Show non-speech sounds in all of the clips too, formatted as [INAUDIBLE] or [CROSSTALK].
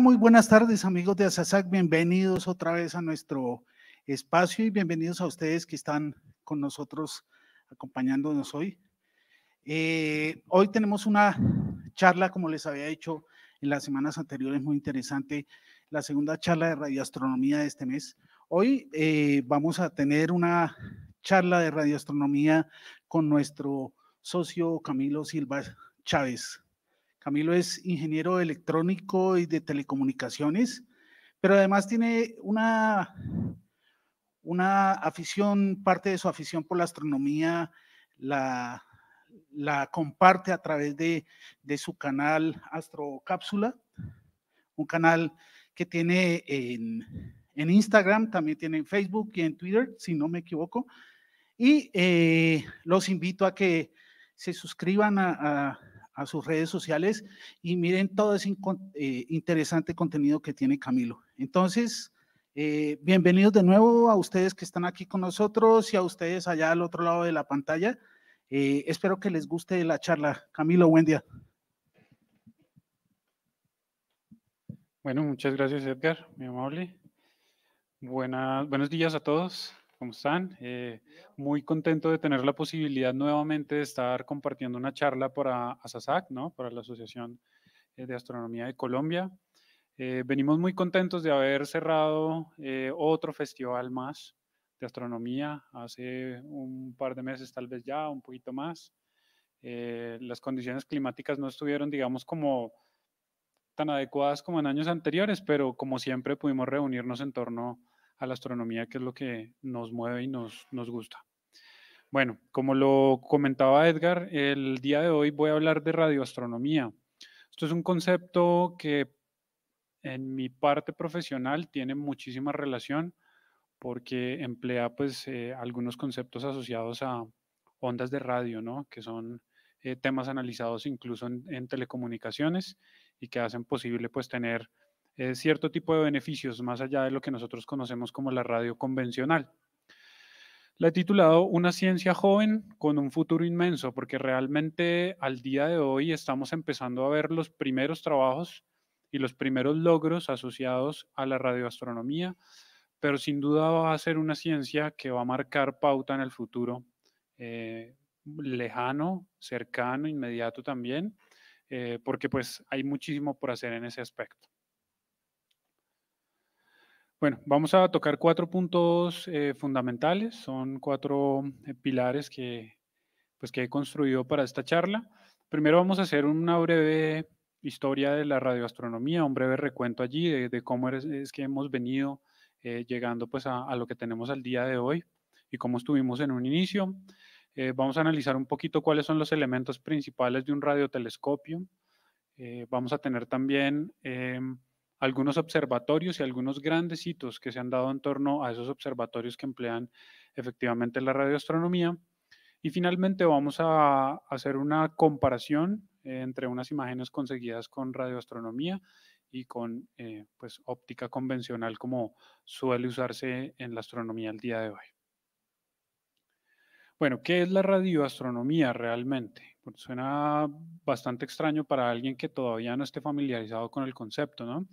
muy buenas tardes amigos de Asasac, bienvenidos otra vez a nuestro espacio y bienvenidos a ustedes que están con nosotros acompañándonos hoy. Eh, hoy tenemos una charla, como les había dicho en las semanas anteriores, muy interesante, la segunda charla de radioastronomía de este mes. Hoy eh, vamos a tener una charla de radioastronomía con nuestro socio Camilo Silva Chávez. Camilo es ingeniero electrónico y de telecomunicaciones, pero además tiene una, una afición, parte de su afición por la astronomía la, la comparte a través de, su canal Astrocápsula, un canal que tiene en, en, Instagram, también tiene en Facebook y en Twitter, si no me equivoco. Y eh, los invito a que se suscriban a a sus redes sociales y miren todo ese eh, interesante contenido que tiene Camilo. Entonces, eh, bienvenidos de nuevo a ustedes que están aquí con nosotros y a ustedes allá al otro lado de la pantalla. Eh, espero que les guste la charla. Camilo, buen día. Bueno, muchas gracias Edgar, mi amable. Buenas, buenos días a todos. ¿Cómo están? Eh, muy contento de tener la posibilidad nuevamente de estar compartiendo una charla para ASASAC, ¿no? para la Asociación eh, de Astronomía de Colombia. Eh, venimos muy contentos de haber cerrado otro festival más de astronomía hace un par de meses, tal vez ya, un poquito más. las condiciones climáticas no estuvieron, digamos, como tan adecuadas como en años anteriores, pero como siempre pudimos reunirnos en torno a la astronomía, que es lo que nos mueve y nos, gusta. Bueno, como lo comentaba Edgar, el día de hoy voy a hablar de radioastronomía. Esto es un concepto que en mi parte profesional tiene muchísima relación porque emplea pues eh, algunos conceptos asociados a ondas de radio, ¿no? Que son eh, temas analizados incluso en, en, telecomunicaciones y que hacen posible pues tener eh, cierto tipo de beneficios más allá de lo que nosotros conocemos como la radio convencional. La he titulado Una ciencia joven con un futuro inmenso, porque realmente al día de hoy estamos empezando a ver los primeros trabajos y los primeros logros asociados a la radioastronomía, pero sin duda va a ser una ciencia que va a marcar pauta en el futuro, eh, lejano, cercano, inmediato también, eh, porque pues hay muchísimo por hacer en ese aspecto. Bueno, vamos a tocar cuatro puntos eh, fundamentales, son cuatro eh, pilares que, pues, que he construido para esta charla. Primero vamos a hacer una breve historia de la radioastronomía, un breve recuento allí de, cómo es, que hemos venido eh, llegando pues, a, a, lo que tenemos al día de hoy y cómo estuvimos en un inicio. vamos a analizar un poquito cuáles son los elementos principales de un radiotelescopio. vamos a tener también em, algunos observatorios y algunos grandes hitos que se han dado en torno a esos observatorios que emplean efectivamente la radioastronomía. Y finalmente vamos a hacer una comparación eh, entre unas imágenes conseguidas con radioastronomía y con eh, pues, óptica convencional como suele usarse en la astronomía el día de hoy. Bueno, ¿qué es la radioastronomía realmente? pues suena bastante extraño para alguien que todavía no esté familiarizado con el concepto, ¿no?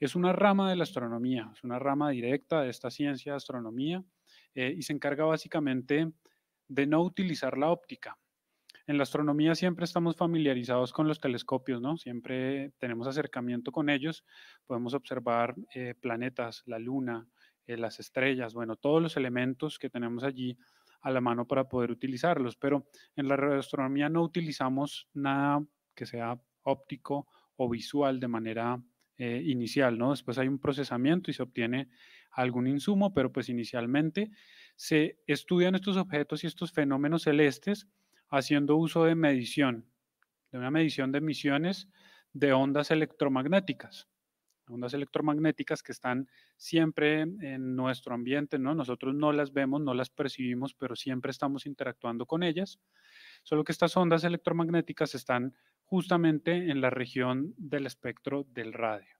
Es una rama de la astronomía, es una rama directa de esta ciencia de astronomía eh, y se encarga básicamente de no utilizar la óptica. En la astronomía siempre estamos familiarizados con los telescopios, ¿no? Siempre tenemos acercamiento con ellos, podemos observar eh, planetas, la luna, eh, las estrellas, bueno, todos los elementos que tenemos allí a la mano para poder utilizarlos. Pero en la radioastronomía no utilizamos nada que sea óptico o visual de manera eh, inicial, ¿no? Después hay un procesamiento y se obtiene algún insumo, pero pues inicialmente se estudian estos objetos y estos fenómenos celestes haciendo uso de medición, de una medición de emisiones de ondas electromagnéticas ondas electromagnéticas que están siempre en nuestro ambiente, ¿no? Nosotros no las vemos, no las percibimos, pero siempre estamos interactuando con ellas. Solo que estas ondas electromagnéticas están justamente en la región del espectro del radio.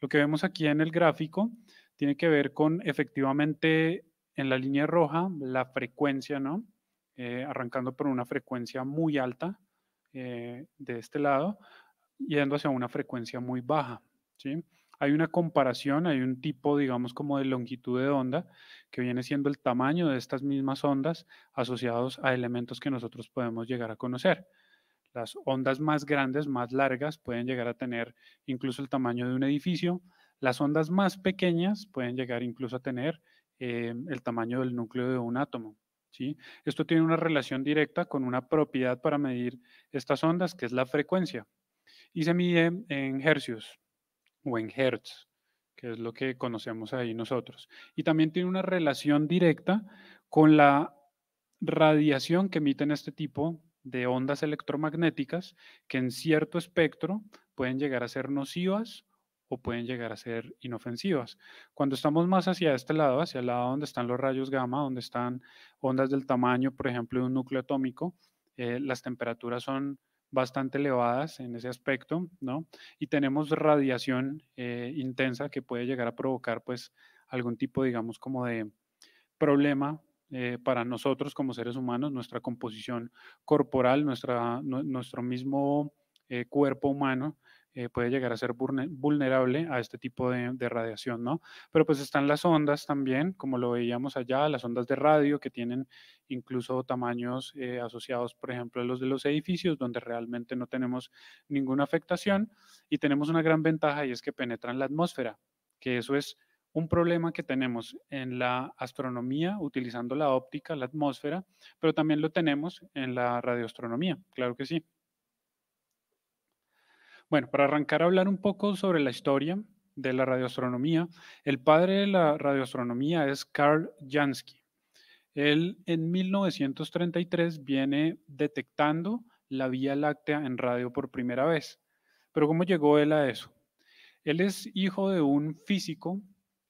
Lo que vemos aquí en el gráfico tiene que ver con efectivamente en la línea roja la frecuencia, ¿no? Eh, arrancando por una frecuencia muy alta eh, de este lado, yendo hacia una frecuencia muy baja, ¿sí? hay una comparación, hay un tipo, digamos, como de longitud de onda, que viene siendo el tamaño de estas mismas ondas asociados a elementos que nosotros podemos llegar a conocer. Las ondas más grandes, más largas, pueden llegar a tener incluso el tamaño de un edificio. Las ondas más pequeñas pueden llegar incluso a tener eh, el tamaño del núcleo de un átomo. ¿sí? Esto tiene una relación directa con una propiedad para medir estas ondas, que es la frecuencia. Y se mide en hercios o en hertz, que es lo que conocemos ahí nosotros. Y también tiene una relación directa con la radiación que emiten este tipo de ondas electromagnéticas que en cierto espectro pueden llegar a ser nocivas o pueden llegar a ser inofensivas. Cuando estamos más hacia este lado, hacia el lado donde están los rayos gamma, donde están ondas del tamaño, por ejemplo, de un núcleo atómico, eh, las temperaturas son bastante elevadas en ese aspecto, ¿no? Y tenemos radiación eh, intensa que puede llegar a provocar, pues, algún tipo, digamos, como de problema eh, para nosotros como seres humanos, nuestra composición corporal, nuestra, nuestro mismo eh, cuerpo humano eh, puede llegar a ser vulnerable a este tipo de, radiación, ¿no? Pero pues están las ondas también, como lo veíamos allá, las ondas de radio que tienen incluso tamaños eh, asociados, por ejemplo, a los de los edificios, donde realmente no tenemos ninguna afectación y tenemos una gran ventaja y es que penetran la atmósfera, que eso es un problema que tenemos en la astronomía utilizando la óptica, la atmósfera, pero también lo tenemos en la radioastronomía, claro que sí. Bueno, para arrancar a hablar un poco sobre la historia de la radioastronomía, el padre de la radioastronomía es Karl Jansky. Él en 1933 viene detectando la Vía Láctea en radio por primera vez. Pero ¿cómo llegó él a eso? Él es hijo de un físico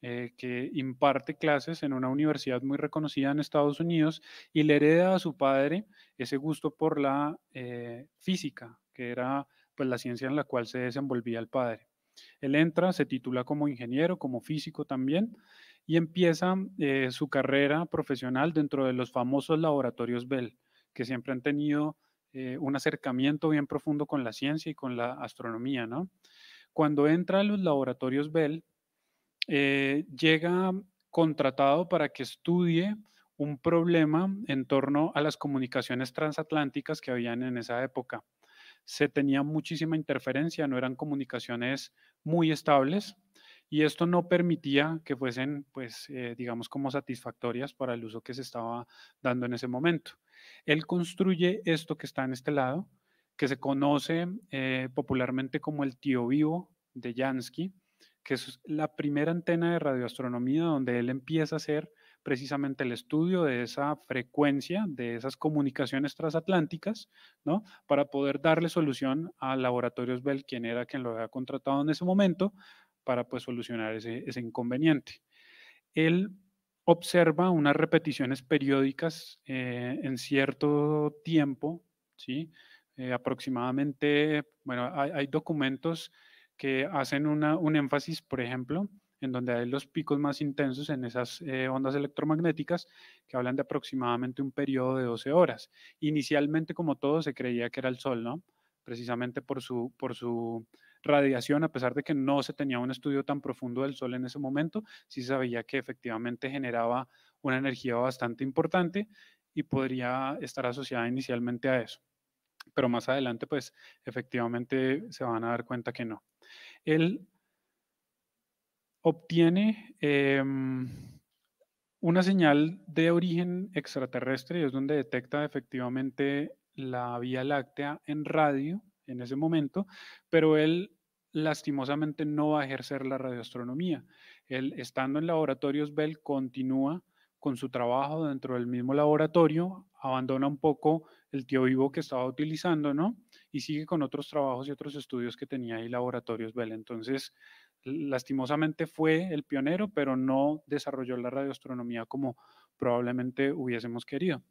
eh, que imparte clases en una universidad muy reconocida en Estados Unidos y le hereda a su padre ese gusto por la eh, física, que era pues, la ciencia en la cual se desenvolvía el padre. Él entra, se titula como ingeniero, como físico también, y empieza eh, su carrera profesional dentro de los famosos laboratorios Bell, que siempre han tenido eh, un acercamiento bien profundo con la ciencia y con la astronomía. ¿no? Cuando entra a los laboratorios Bell, eh, llega contratado para que estudie un problema en torno a las comunicaciones transatlánticas que habían en esa época se tenía muchísima interferencia, no eran comunicaciones muy estables y esto no permitía que fuesen, pues, eh, digamos, como satisfactorias para el uso que se estaba dando en ese momento. Él construye esto que está en este lado, que se conoce eh, popularmente como el tío vivo de Jansky, que es la primera antena de radioastronomía donde él empieza a hacer precisamente el estudio de esa frecuencia, de esas comunicaciones transatlánticas, ¿no? Para poder darle solución a Laboratorios Bell, quien era quien lo había contratado en ese momento, para pues solucionar ese, inconveniente. Él observa unas repeticiones periódicas eh, en cierto tiempo, ¿sí? Eh, aproximadamente, bueno, hay, documentos que hacen un énfasis, por ejemplo, en donde hay los picos más intensos en esas eh, ondas electromagnéticas que hablan de aproximadamente un periodo de 12 horas. Inicialmente, como todo, se creía que era el Sol, ¿no? Precisamente por su, por su radiación, a pesar de que no se tenía un estudio tan profundo del Sol en ese momento, sí se sabía que efectivamente generaba una energía bastante importante y podría estar asociada inicialmente a eso. Pero más adelante, pues efectivamente se van a dar cuenta que no. El obtiene em, una señal de origen extraterrestre y es donde detecta efectivamente la Vía Láctea en radio en ese momento, pero él lastimosamente no va a ejercer la radioastronomía. Él, estando en laboratorios Bell, continúa con su trabajo dentro del mismo laboratorio, abandona un poco el tío vivo que estaba utilizando, ¿no? Y sigue con otros trabajos y otros estudios que tenía ahí laboratorios Bell. Entonces, lastimosamente fue el pionero, pero no desarrolló la radioastronomía como probablemente hubiésemos querido.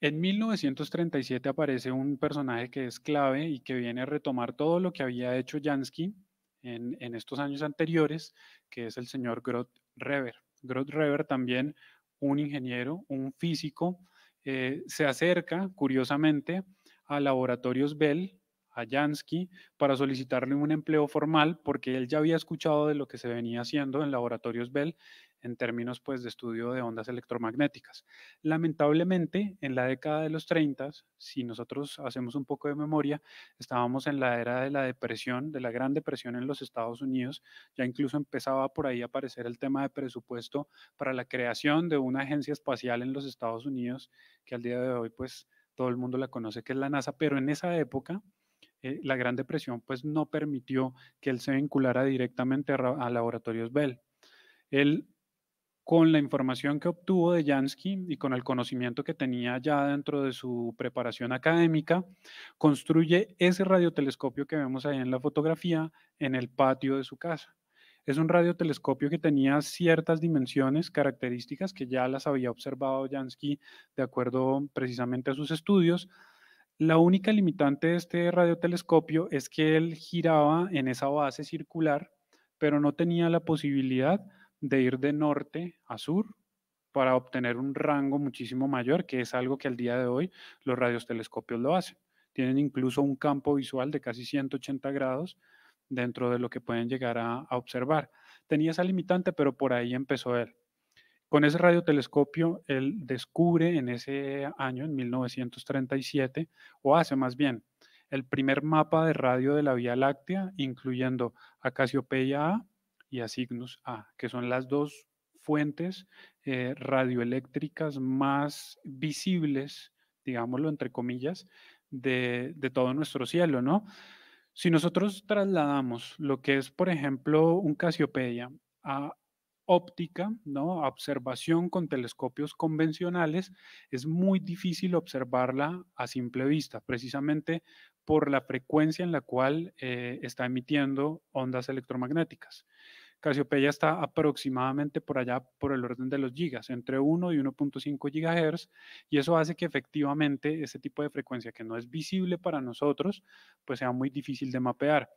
En 1937 aparece un personaje que es clave y que viene a retomar todo lo que había hecho Jansky en, estos años anteriores, que es el señor Groth rever Groth rever también un ingeniero, un físico, eh, se acerca curiosamente a Laboratorios Bell Jansky para solicitarle un empleo formal porque él ya había escuchado de lo que se venía haciendo en laboratorios Bell en términos pues, de estudio de ondas electromagnéticas. Lamentablemente, en la década de los 30, si nosotros hacemos un poco de memoria, estábamos en la era de la depresión, de la gran depresión en los Estados Unidos, ya incluso empezaba por ahí a aparecer el tema de presupuesto para la creación de una agencia espacial en los Estados Unidos, que al día de hoy pues todo el mundo la conoce que es la NASA, pero en esa época eh, la Gran Depresión pues no permitió que él se vinculara directamente a Laboratorios Bell. Él, con la información que obtuvo de Jansky y con el conocimiento que tenía ya dentro de su preparación académica, construye ese radiotelescopio que vemos ahí en la fotografía en el patio de su casa. Es un radiotelescopio que tenía ciertas dimensiones, características que ya las había observado Jansky de acuerdo precisamente a sus estudios, la única limitante de este radiotelescopio es que él giraba en esa base circular, pero no tenía la posibilidad de ir de norte a sur para obtener un rango muchísimo mayor, que es algo que al día de hoy los radiotelescopios lo hacen. Tienen incluso un campo visual de casi 180 grados dentro de lo que pueden llegar a, observar. Tenía esa limitante, pero por ahí empezó él. Con ese radiotelescopio, él descubre en ese año, en 1937, o hace más bien, el primer mapa de radio de la Vía Láctea, incluyendo a Casiopeia A y a Cygnus A, que son las dos fuentes eh, radioeléctricas más visibles, digámoslo entre comillas, de, de todo nuestro cielo, ¿no? Si nosotros trasladamos lo que es, por ejemplo, un Casiopeia a óptica, ¿no? observación con telescopios convencionales, es muy difícil observarla a simple vista, precisamente por la frecuencia en la cual eh, está emitiendo ondas electromagnéticas. Casiopeya está aproximadamente por allá, por el orden de los gigas, entre 1 y 1.5 gigahertz, y eso hace que efectivamente ese tipo de frecuencia que no es visible para nosotros, pues sea muy difícil de mapear.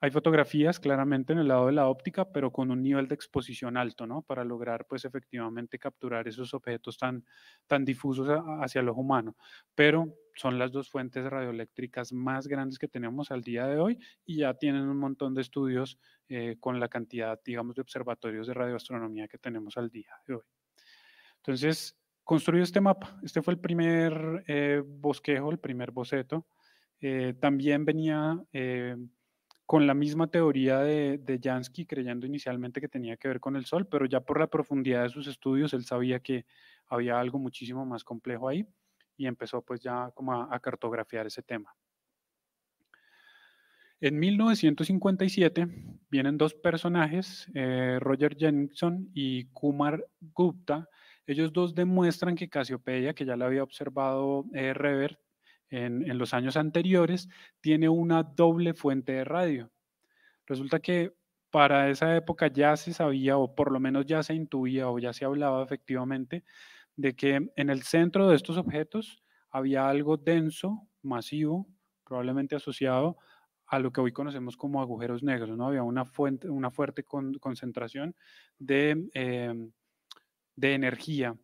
Hay fotografías claramente en el lado de la óptica, pero con un nivel de exposición alto, ¿no? Para lograr, pues, efectivamente capturar esos objetos tan, tan difusos hacia el ojo humano. Pero son las dos fuentes radioeléctricas más grandes que tenemos al día de hoy y ya tienen un montón de estudios eh, con la cantidad, digamos, de observatorios de radioastronomía que tenemos al día de hoy. Entonces, construido este mapa, este fue el primer eh, bosquejo, el primer boceto. Eh, también venía con la misma teoría de, Jansky, creyendo inicialmente que tenía que ver con el Sol, pero ya por la profundidad de sus estudios él sabía que había algo muchísimo más complejo ahí y empezó pues ya como a, cartografiar ese tema. En 1957 vienen dos personajes, eh, Roger Jenningson y Kumar Gupta. Ellos dos demuestran que Cassiopeia, que ya la había observado eh, en, los años anteriores, tiene una doble fuente de radio. Resulta que para esa época ya se sabía, o por lo menos ya se intuía, o ya se hablaba efectivamente, de que en el centro de estos objetos había algo denso, masivo, probablemente asociado a lo que hoy conocemos como agujeros negros, ¿no? Había una, fuente, una fuerte concentración de, em, de energía.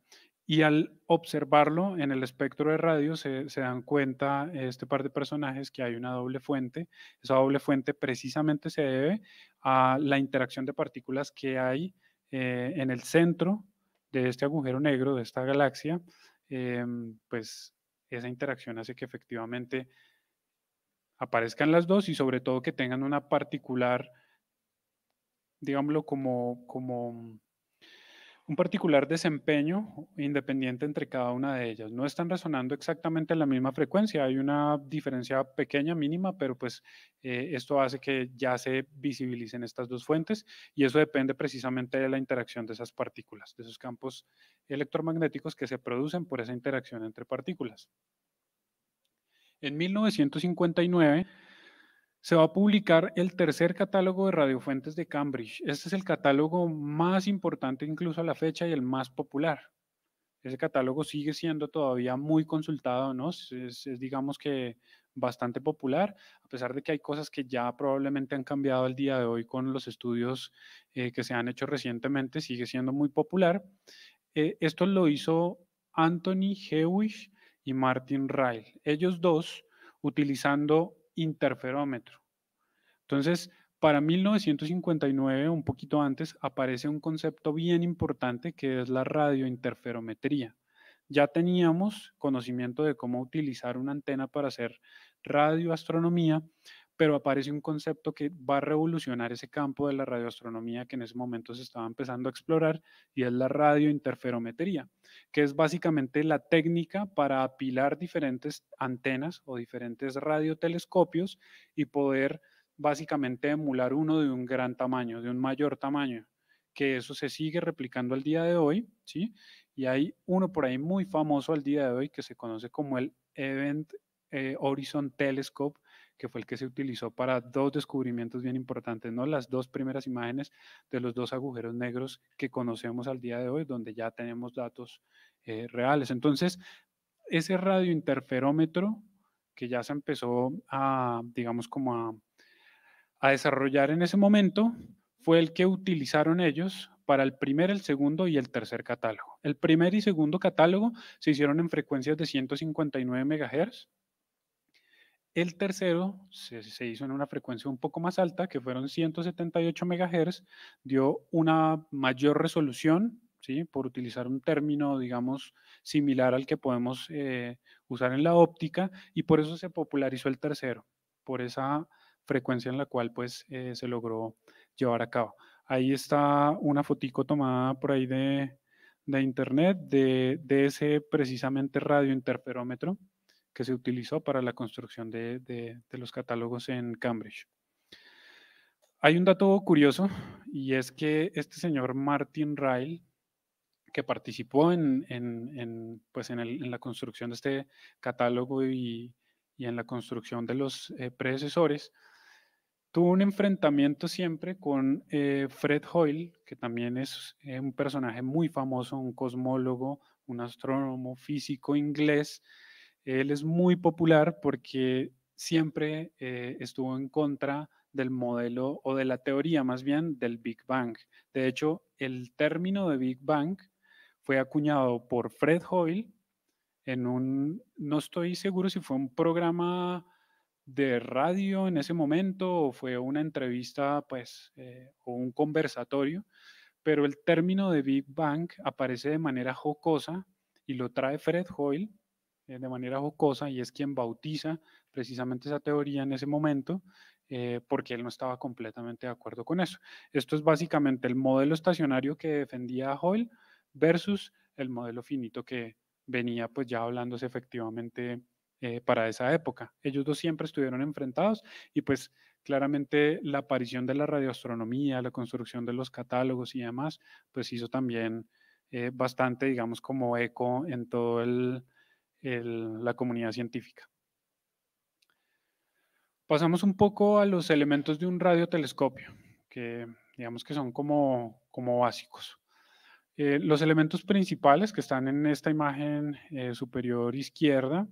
Y al observarlo en el espectro de radio se, dan cuenta este par de personajes que hay una doble fuente. Esa doble fuente precisamente se debe a la interacción de partículas que hay eh, en el centro de este agujero negro, de esta galaxia. Em, pues esa interacción hace que efectivamente aparezcan las dos y sobre todo que tengan una particular, digámoslo, como, como un particular desempeño independiente entre cada una de ellas. No están resonando exactamente en la misma frecuencia, hay una diferencia pequeña, mínima, pero pues eh, esto hace que ya se visibilicen estas dos fuentes y eso depende precisamente de la interacción de esas partículas, de esos campos electromagnéticos que se producen por esa interacción entre partículas. En 1959, se va a publicar el tercer catálogo de radiofuentes de Cambridge. Este es el catálogo más importante incluso a la fecha y el más popular. Ese catálogo sigue siendo todavía muy consultado, ¿no? Es, digamos que bastante popular, a pesar de que hay cosas que ya probablemente han cambiado al día de hoy con los estudios eh, que se han hecho recientemente, sigue siendo muy popular. Eh, esto lo hizo Anthony Hewish y Martin Ryle. Ellos dos, utilizando interferómetro. Entonces, para 1959, un poquito antes, aparece un concepto bien importante que es la radiointerferometría. Ya teníamos conocimiento de cómo utilizar una antena para hacer radioastronomía, pero aparece un concepto que va a revolucionar ese campo de la radioastronomía que en ese momento se estaba empezando a explorar y es la radiointerferometría, que es básicamente la técnica para apilar diferentes antenas o diferentes radiotelescopios y poder básicamente emular uno de un gran tamaño, de un mayor tamaño, que eso se sigue replicando al día de hoy, ¿sí? Y hay uno por ahí muy famoso al día de hoy que se conoce como el Event eh, Horizon Telescope, que fue el que se utilizó para dos descubrimientos bien importantes, ¿no? Las dos primeras imágenes de los dos agujeros negros que conocemos al día de hoy, donde ya tenemos datos eh, reales. Entonces, ese radiointerferómetro que ya se empezó a, digamos, como a, a desarrollar en ese momento, fue el que utilizaron ellos para el primer, el segundo y el tercer catálogo. El primer y segundo catálogo se hicieron en frecuencias de 159 MHz, el tercero se, hizo en una frecuencia un poco más alta, que fueron 178 MHz, dio una mayor resolución, ¿sí? por utilizar un término, digamos, similar al que podemos eh, usar en la óptica, y por eso se popularizó el tercero, por esa frecuencia en la cual pues, eh, se logró llevar a cabo. Ahí está una fotico tomada por ahí de, internet de, de ese precisamente radiointerferómetro que se utilizó para la construcción de, los catálogos en Cambridge. Hay un dato curioso y es que este señor Martin Ryle, que participó en, pues en, la construcción de este catálogo y, en la construcción de los eh, predecesores, tuvo un enfrentamiento siempre con eh, Fred Hoyle, que también es eh, un personaje muy famoso, un cosmólogo, un astrónomo físico inglés, él es muy popular porque siempre eh, estuvo en contra del modelo o de la teoría más bien del Big Bang. De hecho, el término de Big Bang fue acuñado por Fred Hoyle en un, no estoy seguro si fue un programa de radio en ese momento o fue una entrevista pues eh, o un conversatorio, pero el término de Big Bang aparece de manera jocosa y lo trae Fred Hoyle eh, de manera jocosa y es quien bautiza precisamente esa teoría en ese momento eh, porque él no estaba completamente de acuerdo con eso. Esto es básicamente el modelo estacionario que defendía Hoyle versus el modelo finito que venía pues ya hablándose efectivamente eh, para esa época. Ellos dos siempre estuvieron enfrentados y pues claramente la aparición de la radioastronomía, la construcción de los catálogos y demás, pues hizo también bastante, digamos, como eco en todo el la comunidad científica. Pasamos un poco a los elementos de un radiotelescopio, que digamos que son como, como básicos. Eh, los elementos principales que están en esta imagen eh, superior izquierda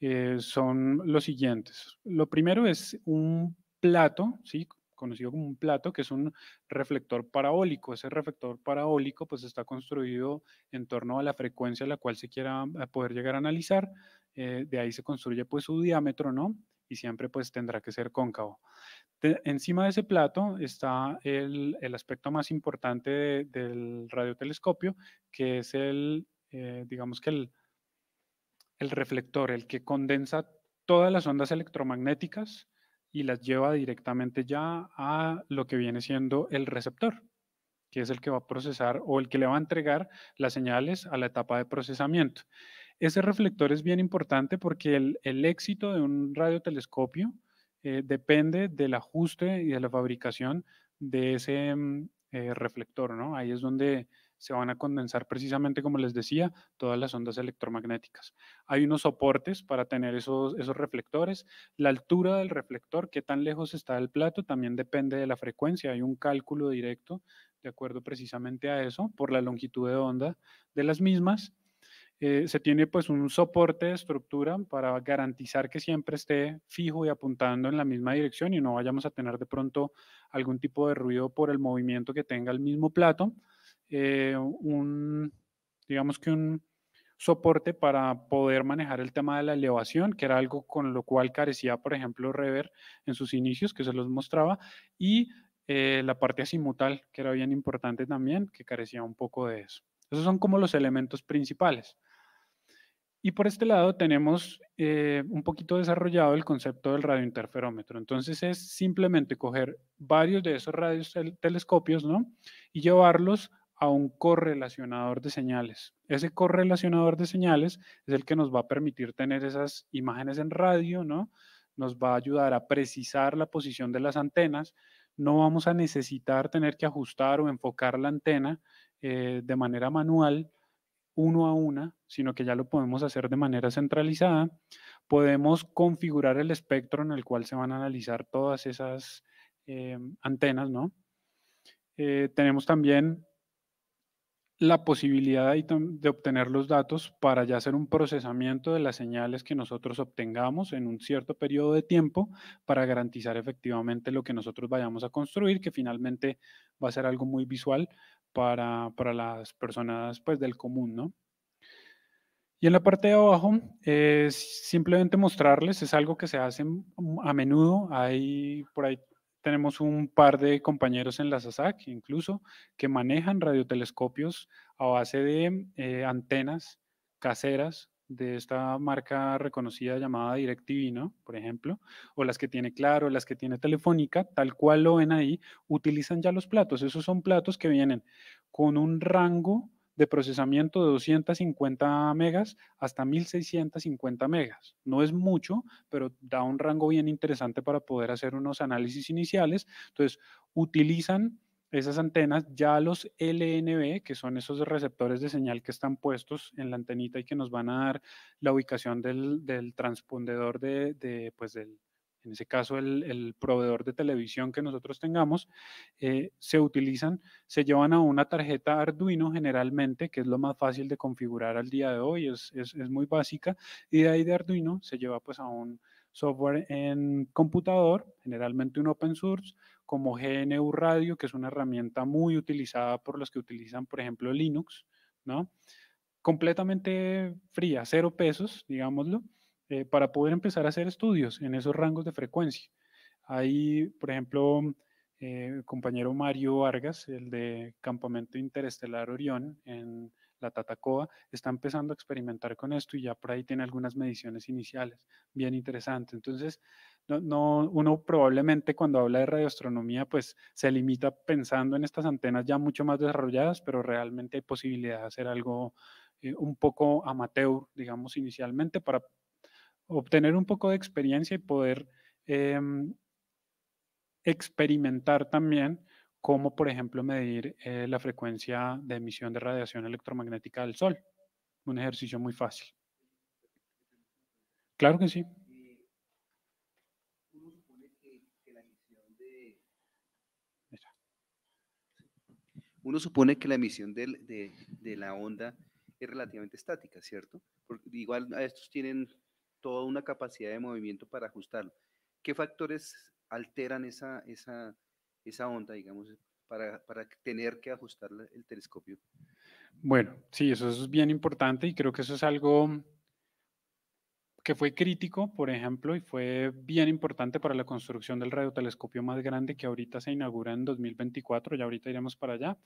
eh, son los siguientes. Lo primero es un plato, ¿sí? conocido como un plato, que es un reflector parabólico. Ese reflector parabólico pues está construido en torno a la frecuencia a la cual se quiera eh, poder llegar a analizar. Eh, de ahí se construye pues su diámetro, ¿no? Y siempre pues tendrá que ser cóncavo. encima de ese plato está el, aspecto más importante del radiotelescopio, que es el, eh, digamos que el, el reflector, el que condensa todas las ondas electromagnéticas y las lleva directamente ya a lo que viene siendo el receptor, que es el que va a procesar o el que le va a entregar las señales a la etapa de procesamiento. Ese reflector es bien importante porque el, éxito de un radiotelescopio eh, depende del ajuste y de la fabricación de ese mm, eh, reflector, ¿no? Ahí es donde se van a condensar precisamente, como les decía, todas las ondas electromagnéticas. Hay unos soportes para tener esos, esos reflectores. La altura del reflector, qué tan lejos está el plato, también depende de la frecuencia. Hay un cálculo directo de acuerdo precisamente a eso, por la longitud de onda de las mismas. Eh, se tiene pues un soporte de estructura para garantizar que siempre esté fijo y apuntando en la misma dirección y no vayamos a tener de pronto algún tipo de ruido por el movimiento que tenga el mismo plato. Eh, un, digamos que un soporte para poder manejar el tema de la elevación, que era algo con lo cual carecía, por ejemplo, Rever en sus inicios, que se los mostraba, y eh, la parte asimutal, que era bien importante también, que carecía un poco de eso. Esos son como los elementos principales. Y por este lado tenemos eh, un poquito desarrollado el concepto del radiointerferómetro. Entonces es simplemente coger varios de esos telescopios ¿no? y llevarlos a un correlacionador de señales. Ese correlacionador de señales es el que nos va a permitir tener esas imágenes en radio, ¿no? Nos va a ayudar a precisar la posición de las antenas. No vamos a necesitar tener que ajustar o enfocar la antena eh, de manera manual, uno a una, sino que ya lo podemos hacer de manera centralizada. Podemos configurar el espectro en el cual se van a analizar todas esas eh, antenas, ¿no? Eh, tenemos también la posibilidad de obtener los datos para ya hacer un procesamiento de las señales que nosotros obtengamos en un cierto periodo de tiempo para garantizar efectivamente lo que nosotros vayamos a construir, que finalmente va a ser algo muy visual para, las personas pues, del común, ¿no? Y en la parte de abajo es simplemente mostrarles, es algo que se hace a menudo, hay por ahí tenemos un par de compañeros en la SASAC, incluso, que manejan radiotelescopios a base de eh, antenas caseras de esta marca reconocida llamada DirecTV, ¿no? Por ejemplo, o las que tiene Claro, las que tiene Telefónica, tal cual lo ven ahí, utilizan ya los platos. Esos son platos que vienen con un rango de procesamiento de 250 megas hasta 1650 megas. No es mucho, pero da un rango bien interesante para poder hacer unos análisis iniciales. Entonces, utilizan esas antenas, ya los LNB, que son esos receptores de señal que están puestos en la antenita y que nos van a dar la ubicación del, transpondedor de, de, pues del, en ese caso el, proveedor de televisión que nosotros tengamos, eh, se utilizan, se llevan a una tarjeta Arduino generalmente, que es lo más fácil de configurar al día de hoy, es, es muy básica, y de ahí de Arduino se lleva pues a un software en computador, generalmente un open source, como GNU Radio, que es una herramienta muy utilizada por los que utilizan, por ejemplo, Linux, ¿no? Completamente fría, cero pesos, digámoslo, eh, para poder empezar a hacer estudios en esos rangos de frecuencia. Ahí, por ejemplo, mm, el eh, compañero Mario Vargas, el de Campamento Interestelar Orión en la Tatacoa, está empezando a experimentar con esto y ya por ahí tiene algunas mediciones iniciales bien interesante. Entonces, no, uno probablemente cuando habla de radioastronomía, pues se limita pensando en estas antenas ya mucho más desarrolladas, pero realmente hay posibilidad de hacer algo eh, un poco amateur, digamos, inicialmente para obtener un poco de experiencia y poder em, experimentar también cómo, por ejemplo, medir eh, la frecuencia de emisión de radiación electromagnética del Sol. Un ejercicio muy fácil. Claro que sí. uno supone que la emisión de, de, la onda es relativamente estática, ¿cierto? Porque igual estos tienen toda una capacidad de movimiento para ajustarlo. ¿Qué factores alteran esa, onda, digamos, para, tener que ajustar el telescopio? Bueno, sí, eso es bien importante y creo que eso es algo que fue crítico, por ejemplo, y fue bien importante para la construcción del radiotelescopio más grande que ahorita se inaugura en 2024, ya ahorita iremos para allá,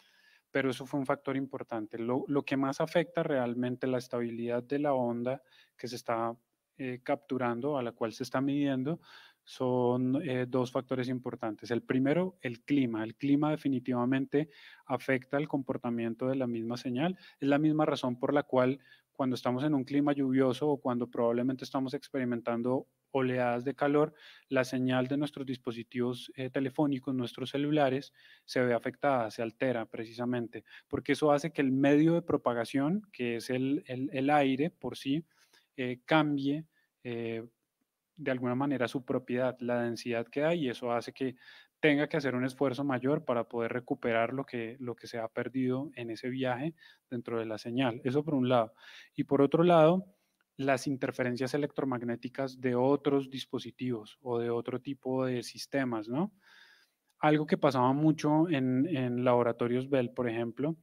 pero eso fue un factor importante. Lo, lo que más afecta realmente la estabilidad de la onda que se está eh, capturando, a la cual se está midiendo, son eh, dos factores importantes. El primero, el clima. El clima definitivamente afecta el comportamiento de la misma señal. Es la misma razón por la cual cuando estamos en un clima lluvioso o cuando probablemente estamos experimentando oleadas de calor, la señal de nuestros dispositivos eh, telefónicos, nuestros celulares, se ve afectada, se altera precisamente, porque eso hace que el medio de propagación, que es el aire por sí, eh, cambie eh, de alguna manera su propiedad, la densidad que da, y eso hace que tenga que hacer un esfuerzo mayor para poder recuperar lo que, lo que se ha perdido en ese viaje dentro de la señal. Eso por un lado. Y por otro lado, las interferencias electromagnéticas de otros dispositivos o de otro tipo de sistemas, ¿no? Algo que pasaba mucho en, en laboratorios Bell, por ejemplo,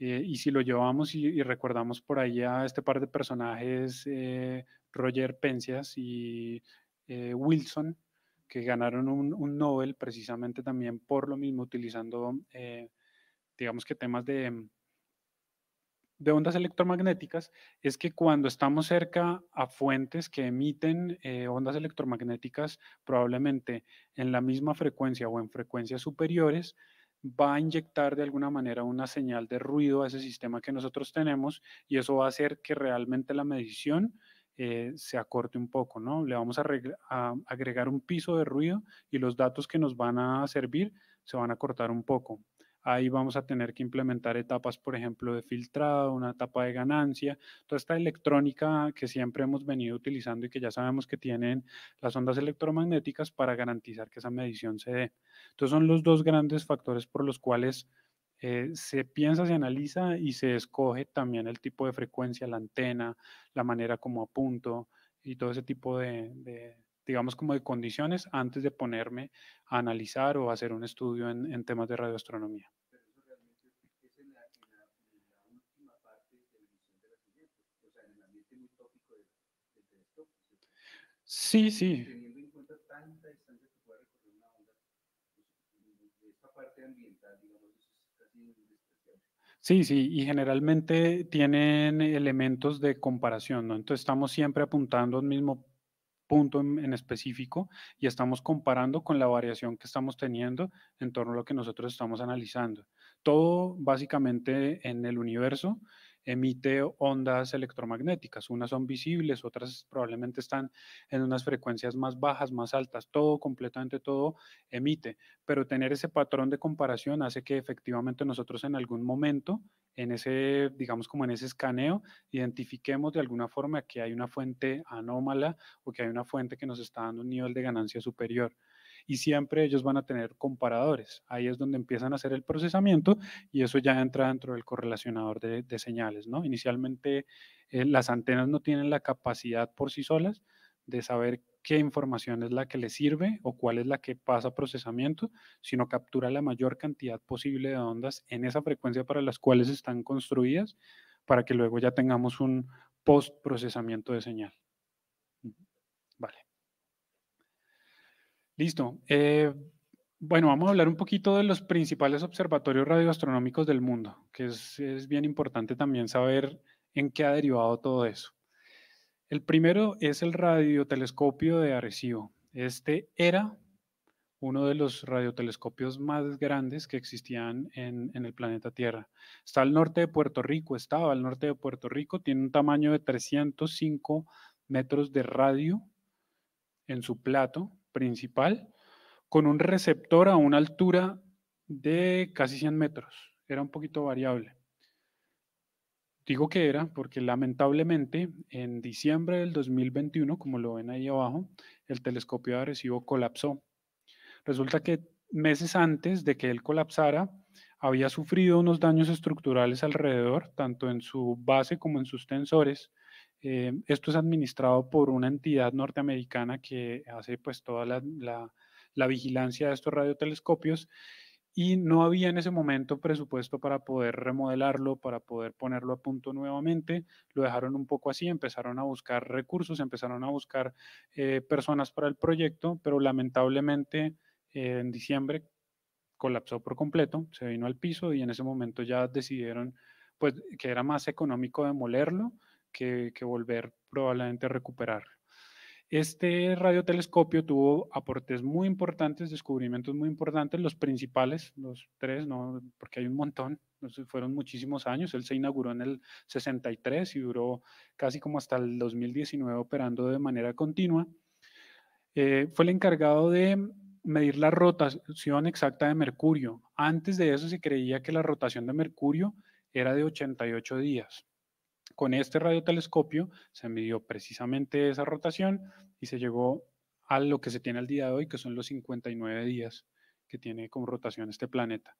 eh, y si lo llevamos y, recordamos por ahí a este par de personajes, eh, Roger Penzias y eh, Wilson, que ganaron un, Nobel precisamente también por lo mismo, utilizando, digamos que temas de ondas electromagnéticas, es que cuando estamos cerca a fuentes que emiten ondas electromagnéticas, probablemente en la misma frecuencia o en frecuencias superiores, va a inyectar de alguna manera una señal de ruido a ese sistema que nosotros tenemos y eso va a hacer que realmente la medición eh, se acorte un poco, ¿no? Le vamos a, a agregar un piso de ruido y los datos que nos van a servir se van a cortar un poco. Ahí vamos a tener que implementar etapas, por ejemplo, de filtrado, una etapa de ganancia, toda esta electrónica que siempre hemos venido utilizando y que ya sabemos que tienen las ondas electromagnéticas para garantizar que esa medición se dé. Entonces son los dos grandes factores por los cuales eh, se piensa, se analiza y se escoge también el tipo de frecuencia, la antena, la manera como apunto y todo ese tipo de, digamos, como de condiciones antes de ponerme a analizar o hacer un estudio en temas de radioastronomía. Sí, sí. Sí, sí, y generalmente tienen elementos de comparación, ¿no? Entonces estamos siempre apuntando al mismo punto en, específico y estamos comparando con la variación que estamos teniendo en torno a lo que nosotros estamos analizando. Todo básicamente en el universo emite ondas electromagnéticas. Unas son visibles, otras probablemente están en unas frecuencias más bajas, más altas. Todo, completamente todo emite. Pero tener ese patrón de comparación hace que efectivamente nosotros en algún momento en ese, digamos, como en ese escaneo, identifiquemos de alguna forma que hay una fuente anómala o que hay una fuente que nos está dando un nivel de ganancia superior y siempre ellos van a tener comparadores. Ahí es donde empiezan a hacer el procesamiento y eso ya entra dentro del correlacionador de, señales. ¿no? Inicialmente eh, las antenas no tienen la capacidad por sí solas de saber qué información es la que le sirve o cuál es la que pasa procesamiento, sino captura la mayor cantidad posible de ondas en esa frecuencia para las cuales están construidas para que luego ya tengamos un post procesamiento de señal. Listo. Eh, bueno, vamos a hablar un poquito de los principales observatorios radioastronómicos del mundo, que es, bien importante también saber en qué ha derivado todo eso. El primero es el radiotelescopio de Arecibo. Este era uno de los radiotelescopios más grandes que existían en, en, el planeta Tierra. Está al norte de Puerto Rico, estaba al norte de Puerto Rico, tiene un tamaño de 305 metros de radio en su plato principal con un receptor a una altura de casi 100 metros. Era un poquito variable. Digo que era porque lamentablemente en diciembre del 2021, como lo ven ahí abajo, el telescopio de recibo colapsó. Resulta que meses antes de que él colapsara, había sufrido unos daños estructurales alrededor, tanto en su base como en sus tensores, eh, esto es administrado por una entidad norteamericana que hace pues toda la, vigilancia de estos radiotelescopios y no había en ese momento presupuesto para poder remodelarlo, para poder ponerlo a punto nuevamente. Lo dejaron un poco así, empezaron a buscar recursos, empezaron a buscar eh, personas para el proyecto, pero lamentablemente eh, en diciembre colapsó por completo, se vino al piso y en ese momento ya decidieron pues que era más económico demolerlo que, volver probablemente a recuperar Este radiotelescopio tuvo aportes muy importantes, descubrimientos muy importantes, los principales, los tres, no, porque hay un montón, fueron muchísimos años. Él se inauguró en el 63 y duró casi como hasta el 2019 operando de manera continua. Eh, fue el encargado de medir la rotación exacta de Mercurio. Antes de eso se creía que la rotación de Mercurio era de 88 días. Con este radiotelescopio se midió precisamente esa rotación y se llegó a lo que se tiene al día de hoy, que son los 59 días que tiene como rotación este planeta.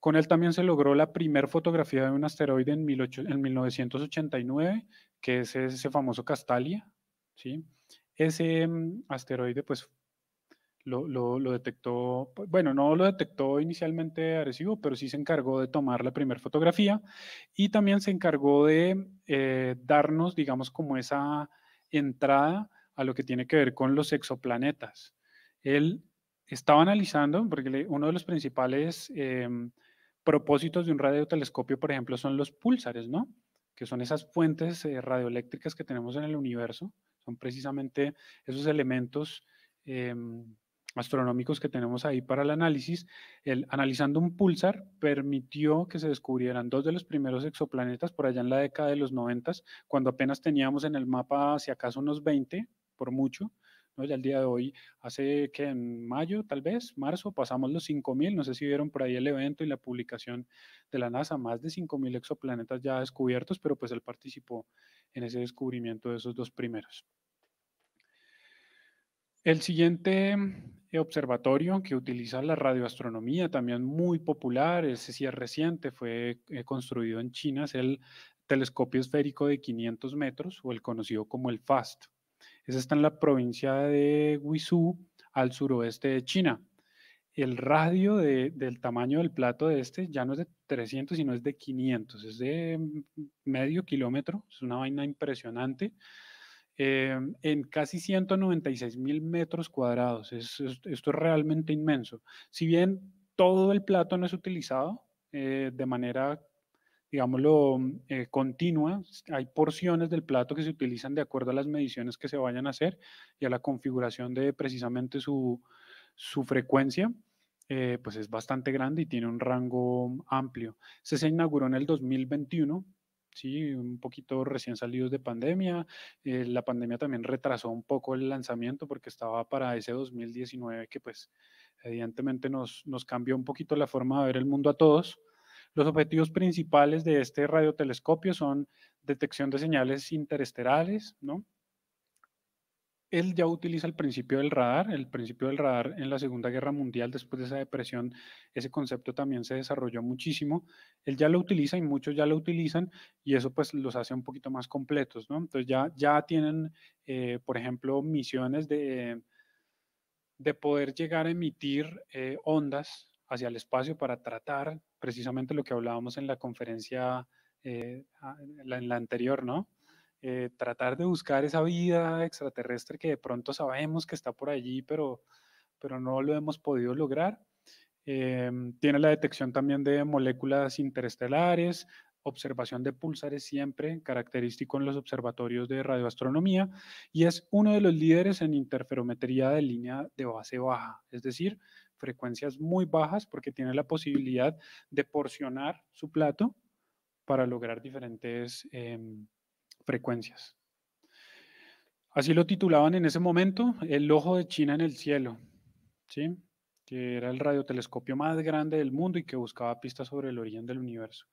Con él también se logró la primera fotografía de un asteroide en, en 1989, que es ese famoso Castalia. ¿sí? Ese mm, asteroide pues, lo, lo, detectó, pues, bueno, no lo detectó inicialmente agresivo pero sí se encargó de tomar la primera fotografía y también se encargó de eh, darnos, digamos, como esa entrada a lo que tiene que ver con los exoplanetas. Él estaba analizando, porque uno de los principales em, propósitos de un radiotelescopio, por ejemplo, son los púlsares, ¿no? Que son esas fuentes eh, radioeléctricas que tenemos en el universo, son precisamente esos elementos em, astronómicos que tenemos ahí para el análisis, el, analizando un pulsar, permitió que se descubrieran dos de los primeros exoplanetas por allá en la década de los 90, cuando apenas teníamos en el mapa, si acaso, unos 20, por mucho. ¿no? Ya el día de hoy, hace que en mayo, tal vez, marzo, pasamos los 5.000, no sé si vieron por ahí el evento y la publicación de la NASA, más de 5.000 exoplanetas ya descubiertos, pero pues él participó en ese descubrimiento de esos dos primeros. El siguiente eh, observatorio que utiliza la radioastronomía, también muy popular, ese sí es reciente, fue eh, construido en China, es el telescopio esférico de 500 metros o el conocido como el FAST. Ese está en la provincia de Guizhou, al suroeste de China. El radio del tamaño del plato de este ya no es de 300, sino es de 500, es de mm, medio kilómetro, es una vaina impresionante. Eh, en casi 196 mil metros cuadrados. esto es realmente inmenso. Si bien todo el plato no es utilizado eh, de manera, digámoslo, mm, eh, continua, hay porciones del plato que se utilizan de acuerdo a las mediciones que se vayan a hacer y a la configuración de precisamente su, su frecuencia. pues es bastante grande y tiene un rango amplio. Se, se inauguró en el 2021 Sí, un poquito recién salidos de pandemia. Eh, la pandemia también retrasó un poco el lanzamiento porque estaba para ese 2019 que pues evidentemente nos, nos cambió un poquito la forma de ver el mundo a todos. Los objetivos principales de este radiotelescopio son detección de señales interestelares, ¿no? él ya utiliza el principio del radar, el principio del radar en la Segunda Guerra Mundial, después de esa depresión, ese concepto también se desarrolló muchísimo, él ya lo utiliza y muchos ya lo utilizan y eso pues los hace un poquito más completos, ¿no? Entonces ya, ya tienen, eh, por ejemplo, misiones de, de poder llegar a emitir eh, ondas hacia el espacio para tratar precisamente lo que hablábamos en la conferencia, eh, ah, en la anterior, ¿no? Eh, tratar de buscar esa vida extraterrestre que de pronto sabemos que está por allí, pero, pero no lo hemos podido lograr. Em, tiene la detección también de moléculas interestelares, observación de pulsares siempre, característico en los observatorios de radioastronomía, y es uno de los líderes en interferometría de línea de base baja, es decir, frecuencias muy bajas porque tiene la posibilidad de porcionar su plato para lograr diferentes... Em, frecuencias. Así lo titulaban en ese momento, el ojo de China en el cielo, ¿sí? que era el radiotelescopio más grande del mundo y que buscaba pistas sobre el origen del universo.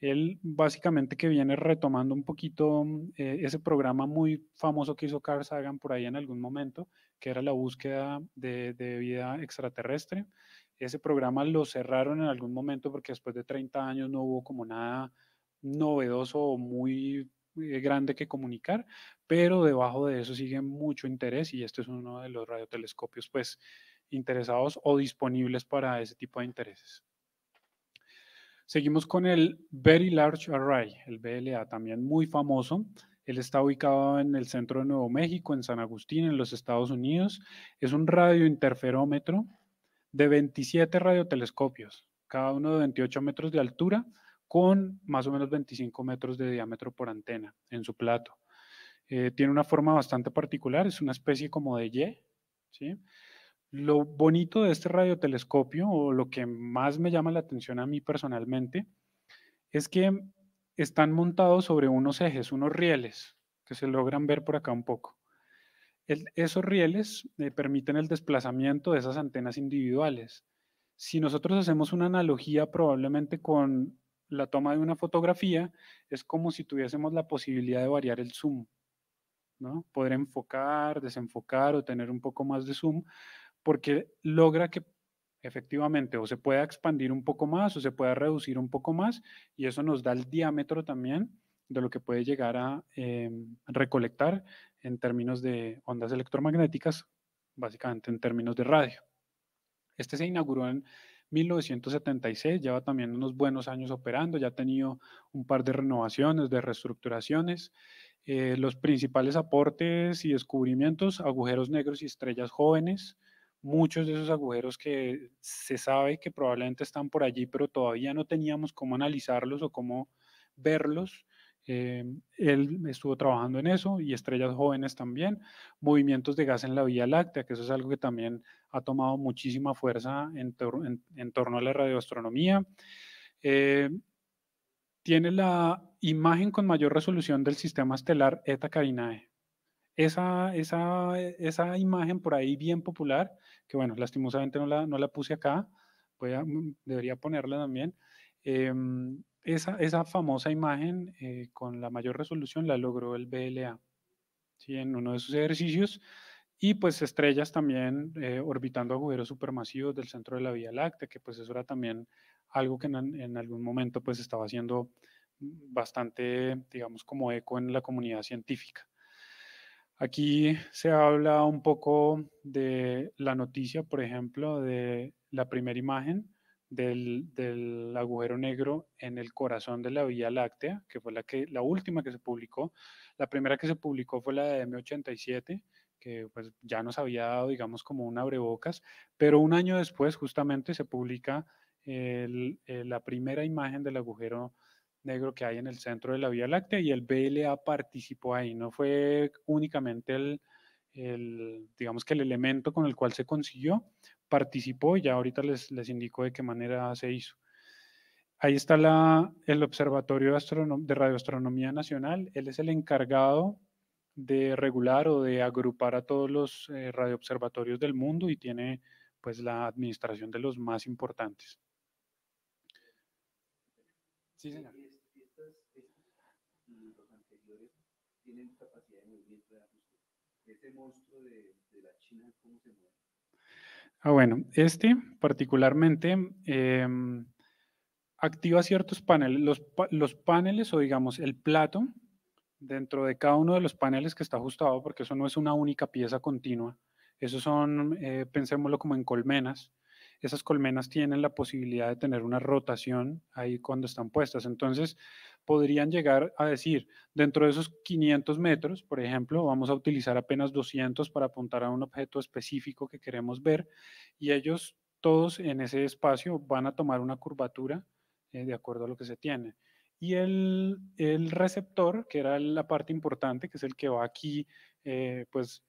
Él básicamente que viene retomando un poquito eh, ese programa muy famoso que hizo Carl Sagan por ahí en algún momento, que era la búsqueda de, de vida extraterrestre. Ese programa lo cerraron en algún momento porque después de 30 años no hubo como nada novedoso o muy grande que comunicar, pero debajo de eso sigue mucho interés y este es uno de los radiotelescopios pues interesados o disponibles para ese tipo de intereses. Seguimos con el Very Large Array, el VLA, también muy famoso. Él está ubicado en el centro de Nuevo México, en San Agustín, en los Estados Unidos. Es un radiointerferómetro de 27 radiotelescopios, cada uno de 28 metros de altura, con más o menos 25 metros de diámetro por antena en su plato. Eh, tiene una forma bastante particular, es una especie como de Y. Lo bonito de este radiotelescopio, o lo que más me llama la atención a mí personalmente, es que están montados sobre unos ejes, unos rieles, que se logran ver por acá un poco. esos rieles eh, permiten el desplazamiento de esas antenas individuales. Si nosotros hacemos una analogía probablemente con la toma de una fotografía es como si tuviésemos la posibilidad de variar el zoom, ¿no? Poder enfocar, desenfocar o tener un poco más de zoom, porque logra que efectivamente o se pueda expandir un poco más o se pueda reducir un poco más y eso nos da el diámetro también de lo que puede llegar a eh, recolectar en términos de ondas electromagnéticas, básicamente en términos de radio. Este se inauguró en 1976, lleva también unos buenos años operando, ya ha tenido un par de renovaciones, de reestructuraciones. Eh, los principales aportes y descubrimientos, agujeros negros y estrellas jóvenes, muchos de esos agujeros que se sabe que probablemente están por allí, pero todavía no teníamos cómo analizarlos o cómo verlos. Eh, él estuvo trabajando en eso y estrellas jóvenes también, movimientos de gas en la Vía Láctea, que eso es algo que también ha tomado muchísima fuerza en, torno a la radioastronomía. Eh, tiene la imagen con mayor resolución del sistema estelar Eta Carinae. Esa, imagen por ahí bien popular, que bueno, lastimosamente no la, puse acá, mm, debería ponerla también. Em, esa, famosa imagen eh, con la mayor resolución la logró el BLA. ¿sí? En uno de sus ejercicios y pues estrellas también eh, orbitando agujeros supermasivos del centro de la Vía Láctea, que pues eso era también algo que en, algún momento pues estaba haciendo bastante, digamos, como eco en la comunidad científica. Aquí se habla un poco de la noticia, por ejemplo, de la primera imagen del, del agujero negro en el corazón de la Vía Láctea, que fue la, que, la última que se publicó. La primera que se publicó fue la de M87, que pues, ya nos había dado, digamos, como un abrebocas, pero un año después justamente se publica eh, la primera imagen del agujero negro que hay en el centro de la Vía Láctea y el BLA participó ahí, no fue únicamente el, digamos que el elemento con el cual se consiguió, participó y ya ahorita les, les indico de qué manera se hizo. Ahí está el Observatorio de, de Radioastronomía Nacional, él es el encargado de regular o de agrupar a todos los eh, radioobservatorios del mundo y tiene pues la administración de los más importantes. Sí, mm, los anteriores tienen capacidad de este, este monstruo de, la China, ¿cómo se mueve? Ah, bueno, este particularmente em, activa ciertos paneles. Los, los paneles o digamos el plato dentro de cada uno de los paneles que está ajustado, porque eso no es una única pieza continua. Esos son, eh, pensémoslo como en colmenas. Esas colmenas tienen la posibilidad de tener una rotación ahí cuando están puestas. Entonces, podrían llegar a decir, dentro de esos 500 metros, por ejemplo, vamos a utilizar apenas 200 para apuntar a un objeto específico que queremos ver y ellos todos en ese espacio van a tomar una curvatura eh, de acuerdo a lo que se tiene. Y el, receptor, que era la parte importante, que es el que va aquí, eh, pues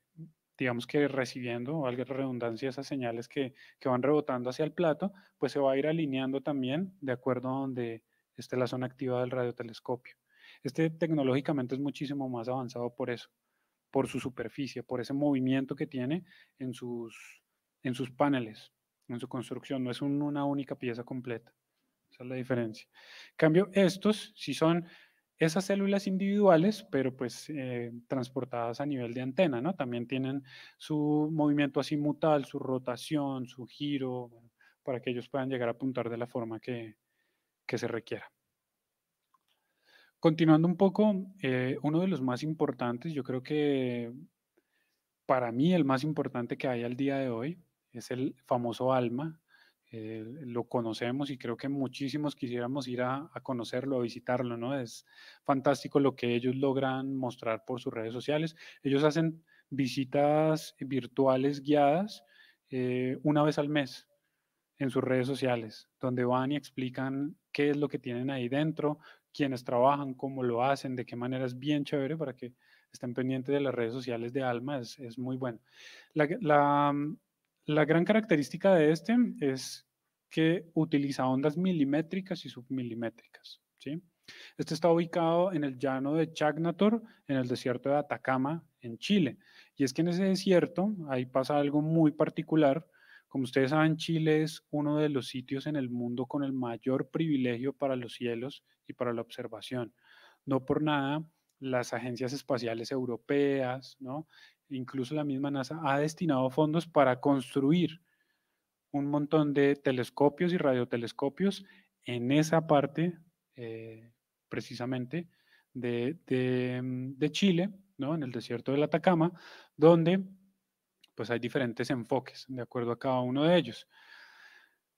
digamos que recibiendo, valga la redundancia, esas señales que, van rebotando hacia el plato, pues se va a ir alineando también de acuerdo a donde esté la zona activa del radiotelescopio. Este tecnológicamente es muchísimo más avanzado por eso, por su superficie, por ese movimiento que tiene en sus, en sus paneles, en su construcción. No es una única pieza completa. Esa es la diferencia. En cambio, estos sí son esas células individuales, pero pues eh, transportadas a nivel de antena, ¿no? También tienen su movimiento mutal, su rotación, su giro, para que ellos puedan llegar a apuntar de la forma que, que se requiera. Continuando un poco, eh, uno de los más importantes, yo creo que para mí el más importante que hay al día de hoy, es el famoso ALMA, eh, lo conocemos y creo que muchísimos quisiéramos ir a, conocerlo, a visitarlo, ¿no? Es fantástico lo que ellos logran mostrar por sus redes sociales. Ellos hacen visitas virtuales guiadas eh, una vez al mes en sus redes sociales, donde van y explican qué es lo que tienen ahí dentro, quiénes trabajan, cómo lo hacen, de qué manera es bien chévere para que estén pendientes de las redes sociales de Alma, es, es muy bueno. La, la, la gran característica de este es que utiliza ondas milimétricas y submilimétricas. ¿sí? Este está ubicado en el llano de Chagnator, en el desierto de Atacama, en Chile. Y es que en ese desierto, ahí pasa algo muy particular. Como ustedes saben, Chile es uno de los sitios en el mundo con el mayor privilegio para los cielos y para la observación. No por nada, las agencias espaciales europeas, ¿no? incluso la misma NASA, ha destinado fondos para construir un montón de telescopios y radiotelescopios en esa parte eh, precisamente mm, de, Chile, ¿no? en el desierto la Atacama, donde pues hay diferentes enfoques de acuerdo a cada uno de ellos.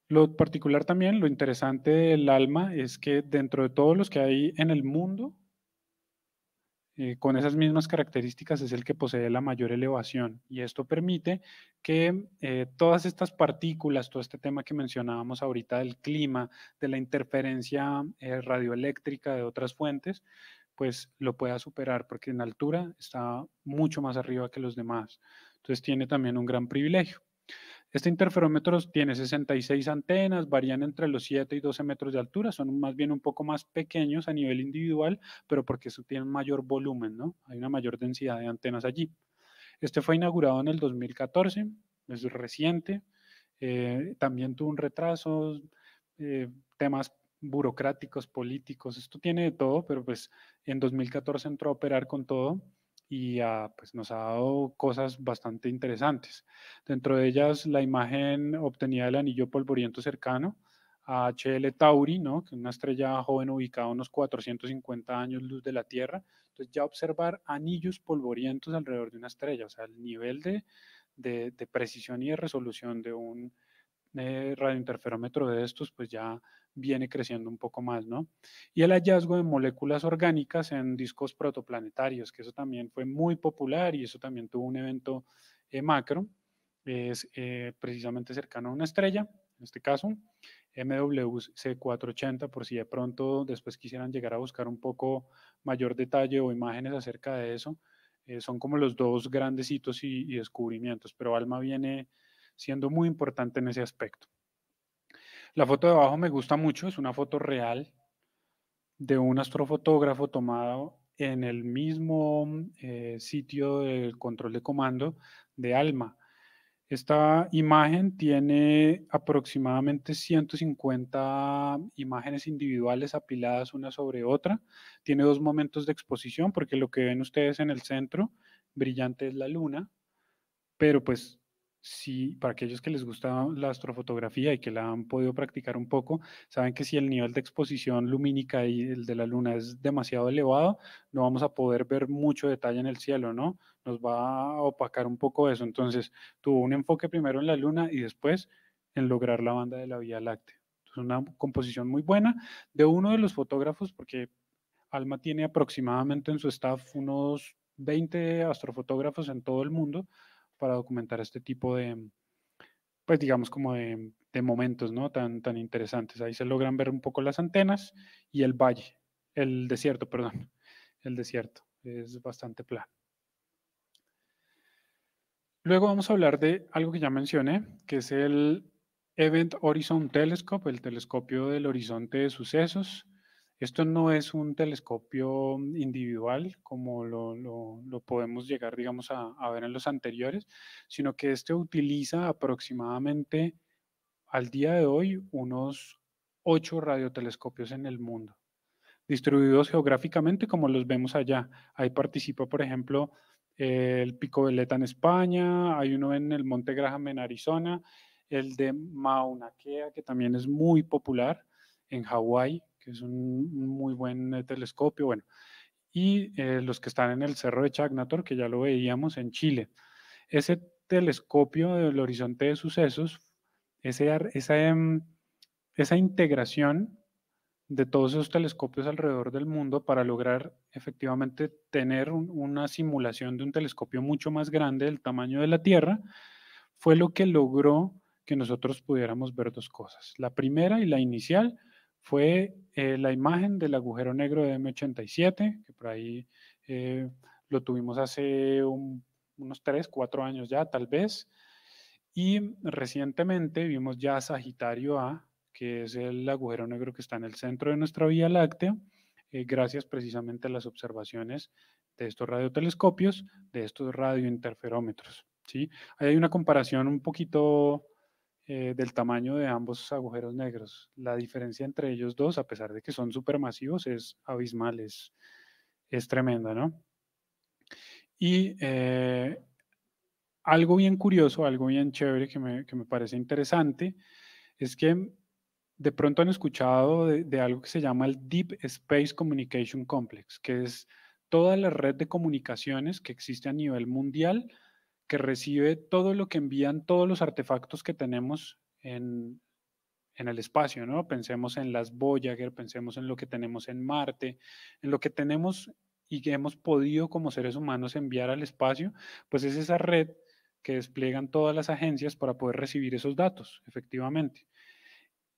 Lo particular también, lo interesante del ALMA es que dentro de todos los que hay en el mundo, eh, con esas mismas características es el que posee la mayor elevación y esto permite que eh, todas estas partículas, todo este tema que mencionábamos ahorita del clima, de la interferencia eh, radioeléctrica de otras fuentes, pues lo pueda superar porque en altura está mucho más arriba que los demás. Entonces tiene también un gran privilegio. Este interferómetro tiene 66 antenas, varían entre los 7 y 12 metros de altura, son más bien un poco más pequeños a nivel individual, pero porque eso tiene mayor volumen, ¿no? Hay una mayor densidad de antenas allí. Este fue inaugurado en el 2014, es reciente, eh, también tuvo un retraso, eh, temas burocráticos, políticos, esto tiene de todo, pero pues en 2014 entró a operar con todo y ah, pues, nos ha dado cosas bastante interesantes. Dentro de ellas, la imagen obtenida del anillo polvoriento cercano a HL Tauri, ¿no? que es una estrella joven ubicada a unos 450 años luz de la Tierra. Entonces ya observar anillos polvorientos alrededor de una estrella, o sea, el nivel de, de precisión y de resolución de un, Radio eh, radiointerferómetro de estos, pues ya viene creciendo un poco más, ¿no? Y el hallazgo de moléculas orgánicas en discos protoplanetarios, que eso también fue muy popular y eso también tuvo un evento eh, macro, es eh, precisamente cercano a una estrella, en este caso, MWC480, por si de pronto después quisieran llegar a buscar un poco mayor detalle o imágenes acerca de eso. son como los dos grandes hitos y descubrimientos, pero ALMA viene siendo muy importante en ese aspecto. La foto de abajo me gusta mucho, es una foto real de un astrofotógrafo tomado en el mismo mm, eh, sitio del control de comando de ALMA. Esta imagen tiene aproximadamente 150 imágenes individuales apiladas una sobre otra. Tiene dos momentos de exposición porque lo que ven ustedes en el centro brillante es la luna, pero pues para aquellos que les gusta la astrofotografía y que la han podido practicar un poco, saben que si el nivel de exposición lumínica y el de la luna es demasiado elevado, no vamos a poder ver mucho detalle en el cielo, ¿no? Nos va a opacar un poco eso. Entonces, tuvo un enfoque primero en la luna y después en lograr la banda de la Vía Láctea. es una composición muy buena de uno de los fotógrafos, porque Alma tiene aproximadamente en su staff unos 20 astrofotógrafos en todo el mundo para documentar este tipo de, pues digamos como de, momentos, ¿no? Tan, tan interesantes. Ahí se logran ver un poco las antenas y el valle, el desierto, perdón, [LAUGHS] el desierto. Es bastante plano. Luego vamos a hablar de algo que ya mencioné, que es el Event Horizon Telescope, el telescopio del horizonte de sucesos. Esto no es un telescopio individual como lo, podemos llegar, digamos, a, ver en los anteriores, sino que este utiliza aproximadamente al día de hoy unos ocho radiotelescopios en el mundo, distribuidos geográficamente como los vemos allá. Ahí participa, por ejemplo, el Pico Veleta en España, hay uno en el Monte Graham en Arizona, el de Mauna Kea, que también es muy popular en Hawái, que es un muy buen eh, telescopio, bueno, y eh, los que están en el Cerro de Chagnator, que ya lo veíamos en Chile. Ese telescopio del horizonte de sucesos, ese, esa, em, esa integración de todos esos telescopios alrededor del mundo para lograr efectivamente tener una simulación de un telescopio mucho más grande del tamaño de la Tierra, fue lo que logró que nosotros pudiéramos ver dos cosas. La primera y la inicial fue eh, la imagen del agujero negro de M87, que por ahí eh, lo tuvimos hace unos 3, 4 años ya, tal vez. Y recientemente vimos ya Sagitario A, que es el agujero negro que está en el centro de nuestra Vía Láctea, eh, gracias precisamente a las observaciones de estos radiotelescopios, de estos radiointerferómetros. ¿sí? Ahí hay una comparación un poquito eh, del tamaño de ambos agujeros negros. La diferencia entre ellos dos, a pesar de que son supermasivos, es abismal, es, es tremenda, ¿no? Y eh, algo bien curioso, algo bien chévere que me, parece interesante, es que de pronto han escuchado de, de algo que se llama el Deep Space Communication Complex, que es toda la red de comunicaciones que existe a nivel mundial que recibe todo lo que envían todos los artefactos que tenemos en, el espacio, ¿no? Pensemos en las Voyager, pensemos en lo que tenemos en Marte, en lo que tenemos y que hemos podido como seres humanos enviar al espacio, pues es esa red que despliegan todas las agencias para poder recibir esos datos, efectivamente.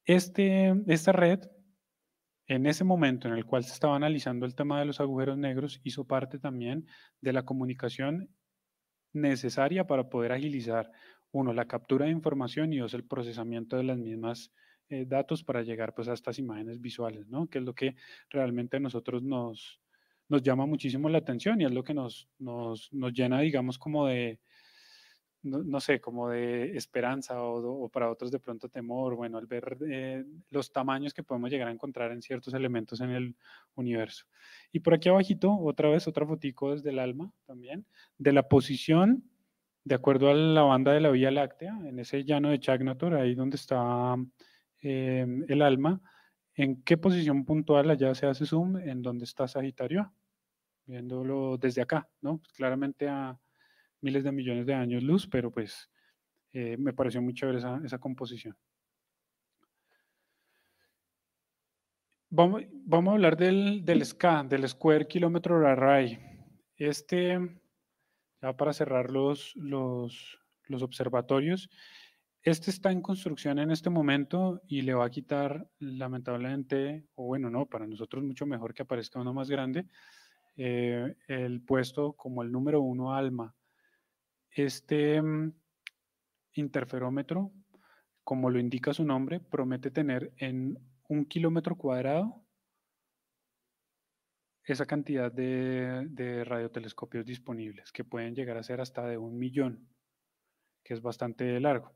Este, esta red, en ese momento en el cual se estaba analizando el tema de los agujeros negros, hizo parte también de la comunicación necesaria para poder agilizar, uno, la captura de información y dos, el procesamiento de las mismas eh, datos para llegar pues a estas imágenes visuales, ¿no? Que es lo que realmente a nosotros nos, nos llama muchísimo la atención y es lo que nos, nos, nos llena, digamos, como de, no, sé, como de esperanza o, para otros de pronto temor, bueno, al ver eh, los tamaños que podemos llegar a encontrar en ciertos elementos en el universo. Y por aquí abajito, otra vez, otra fotico desde el alma también, de la posición, de acuerdo a la banda de la Vía Láctea, en ese llano de Chagnator, ahí donde está em, el alma, en qué posición puntual allá se hace zoom, en donde está Sagitario, viéndolo desde acá, ¿no? Pues, claramente a miles de millones de años luz, pero pues eh, me pareció muy chévere esa, composición. Vamos, a hablar del, del SCA, del Square Kilometer Array. Este, ya para cerrar los, observatorios, este está en construcción en este momento y le va a quitar, lamentablemente, o bueno, no, para nosotros mucho mejor que aparezca uno más grande, eh, el puesto como el número uno ALMA este mm, interferómetro, como lo indica su nombre, promete tener en un kilómetro cuadrado esa cantidad de, radiotelescopios disponibles, que pueden llegar a ser hasta de un millón, que es bastante largo.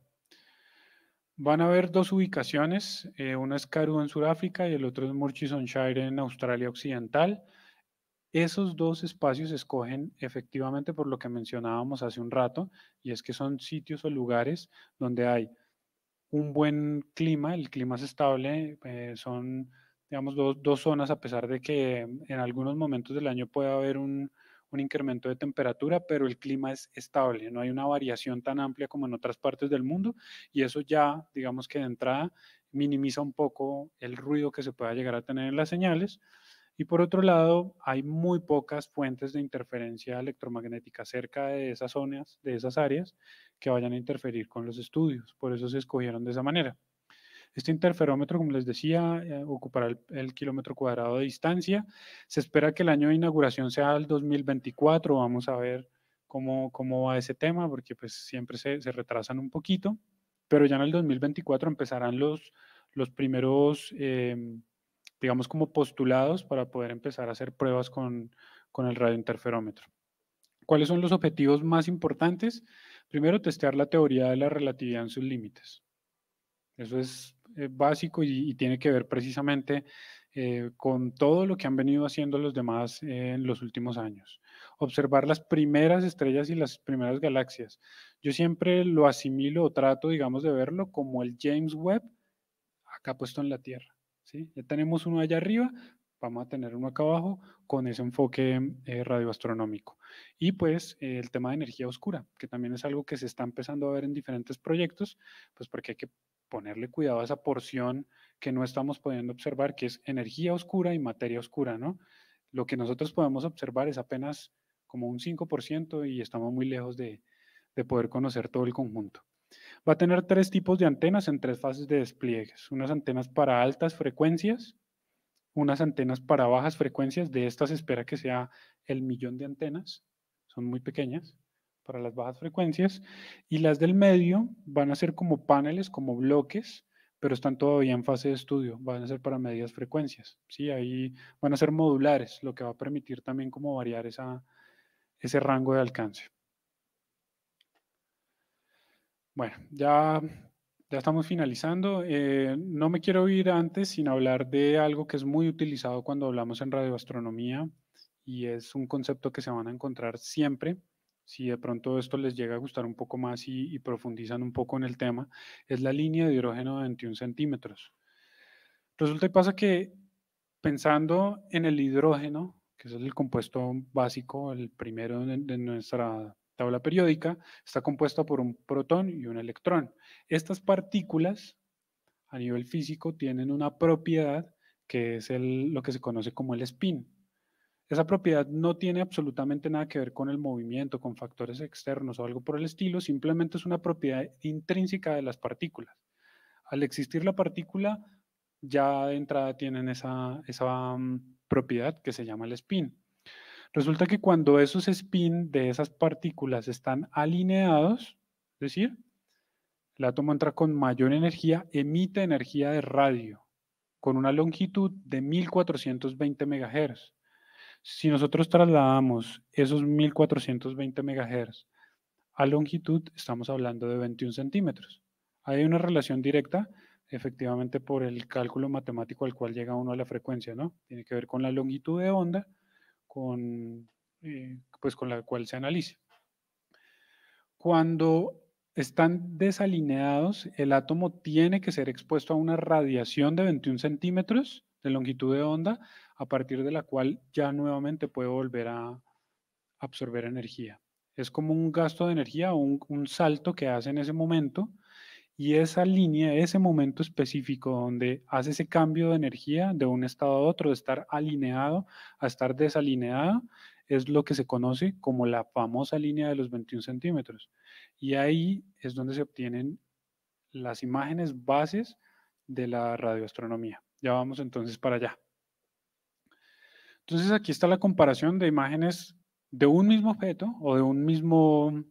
Van a haber dos ubicaciones, eh, una es Karoo en Sudáfrica y el otro es Murchison Shire en Australia Occidental. Esos dos espacios escogen efectivamente por lo que mencionábamos hace un rato, y es que son sitios o lugares donde hay un buen clima, el clima es estable, eh, son, digamos, dos, zonas, a pesar de que en algunos momentos del año puede haber un, un, incremento de temperatura, pero el clima es estable, no hay una variación tan amplia como en otras partes del mundo, y eso ya, digamos que de entrada, minimiza un poco el ruido que se pueda llegar a tener en las señales. Y por otro lado, hay muy pocas fuentes de interferencia electromagnética cerca de esas zonas, de esas áreas, que vayan a interferir con los estudios. Por eso se escogieron de esa manera. Este interferómetro, como les decía, eh, ocupará el, kilómetro cuadrado de distancia. Se espera que el año de inauguración sea el 2024. Vamos a ver cómo, cómo va ese tema, porque pues siempre se, se retrasan un poquito. Pero ya en el 2024 empezarán los, los primeros... Eh, digamos, como postulados para poder empezar a hacer pruebas con, con el radiointerferómetro. ¿Cuáles son los objetivos más importantes? Primero, testear la teoría de la relatividad en sus límites. Eso es eh, básico y, tiene que ver precisamente eh, con todo lo que han venido haciendo los demás en los últimos años. Observar las primeras estrellas y las primeras galaxias. Yo siempre lo asimilo o trato, digamos, de verlo como el James Webb acá puesto en la Tierra. Ya tenemos uno allá arriba, vamos a tener uno acá abajo con ese enfoque mm, eh, radioastronómico. Y pues el tema de energía oscura, que también es algo que se está empezando a ver en diferentes proyectos, pues porque hay que ponerle cuidado a esa porción que no estamos pudiendo observar, que es energía oscura y materia oscura, ¿no? Lo que nosotros podemos observar es apenas como un 5% y estamos muy lejos de poder conocer todo el conjunto. Va a tener tres tipos de antenas en tres fases de despliegue. Unas antenas para altas frecuencias, unas antenas para bajas frecuencias. De estas espera que sea el millón de antenas. Son muy pequeñas para las bajas frecuencias. Y las del medio van a ser como paneles, como bloques, pero están todavía en fase de estudio. Van a ser para medias frecuencias. ¿sí? Ahí van a ser modulares, lo que va a permitir también como variar ese rango de alcance. Bueno, ya, ya estamos finalizando. Eh, no me quiero ir antes sin hablar de algo que es muy utilizado cuando hablamos en radioastronomía y es un concepto que se van a encontrar siempre. Si de pronto esto les llega a gustar un poco más y, y profundizan un poco en el tema, es la línea de hidrógeno de 21 centímetros. Resulta y pasa que pensando en el hidrógeno, que es el compuesto básico, el primero de, nuestra tabla periódica, está compuesta por un protón y un electrón. Estas partículas a nivel físico tienen una propiedad que es lo que se conoce como el spin. Esa propiedad no tiene absolutamente nada que ver con el movimiento, con factores externos o algo por el estilo, simplemente es una propiedad intrínseca de las partículas. Al existir la partícula, ya de entrada tienen esa, mm, propiedad que se llama el spin. Resulta que cuando esos spin de esas partículas están alineados, es decir, el átomo entra con mayor energía, emite energía de radio con una longitud de 1420 MHz. Si nosotros trasladamos esos 1420 MHz a longitud, estamos hablando de 21 centímetros. Hay una relación directa, efectivamente, por el cálculo matemático al cual llega uno a la frecuencia, ¿no? Tiene que ver con la longitud de onda con, eh, pues con la cual se analiza. Cuando están desalineados, el átomo tiene que ser expuesto a una radiación de 21 centímetros de longitud de onda, a partir de la cual ya nuevamente puede volver a absorber energía. Es como un gasto de energía un, un salto que hace en ese momento y esa línea, ese momento específico donde hace ese cambio de energía de un estado a otro, de estar alineado a estar desalineado, es lo que se conoce como la famosa línea de los 21 centímetros. Y ahí es donde se obtienen las imágenes bases de la radioastronomía. Ya vamos entonces para allá. Entonces aquí está la comparación de imágenes de un mismo objeto o de un mismo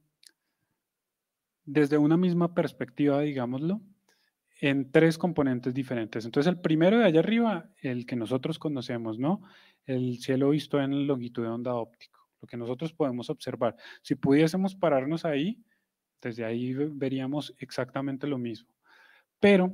desde una misma perspectiva, digámoslo, en tres componentes diferentes. Entonces, el primero de allá arriba, el que nosotros conocemos, ¿no? El cielo visto en longitud de onda óptico, lo que nosotros podemos observar. Si pudiésemos pararnos ahí, desde ahí veríamos exactamente lo mismo. Pero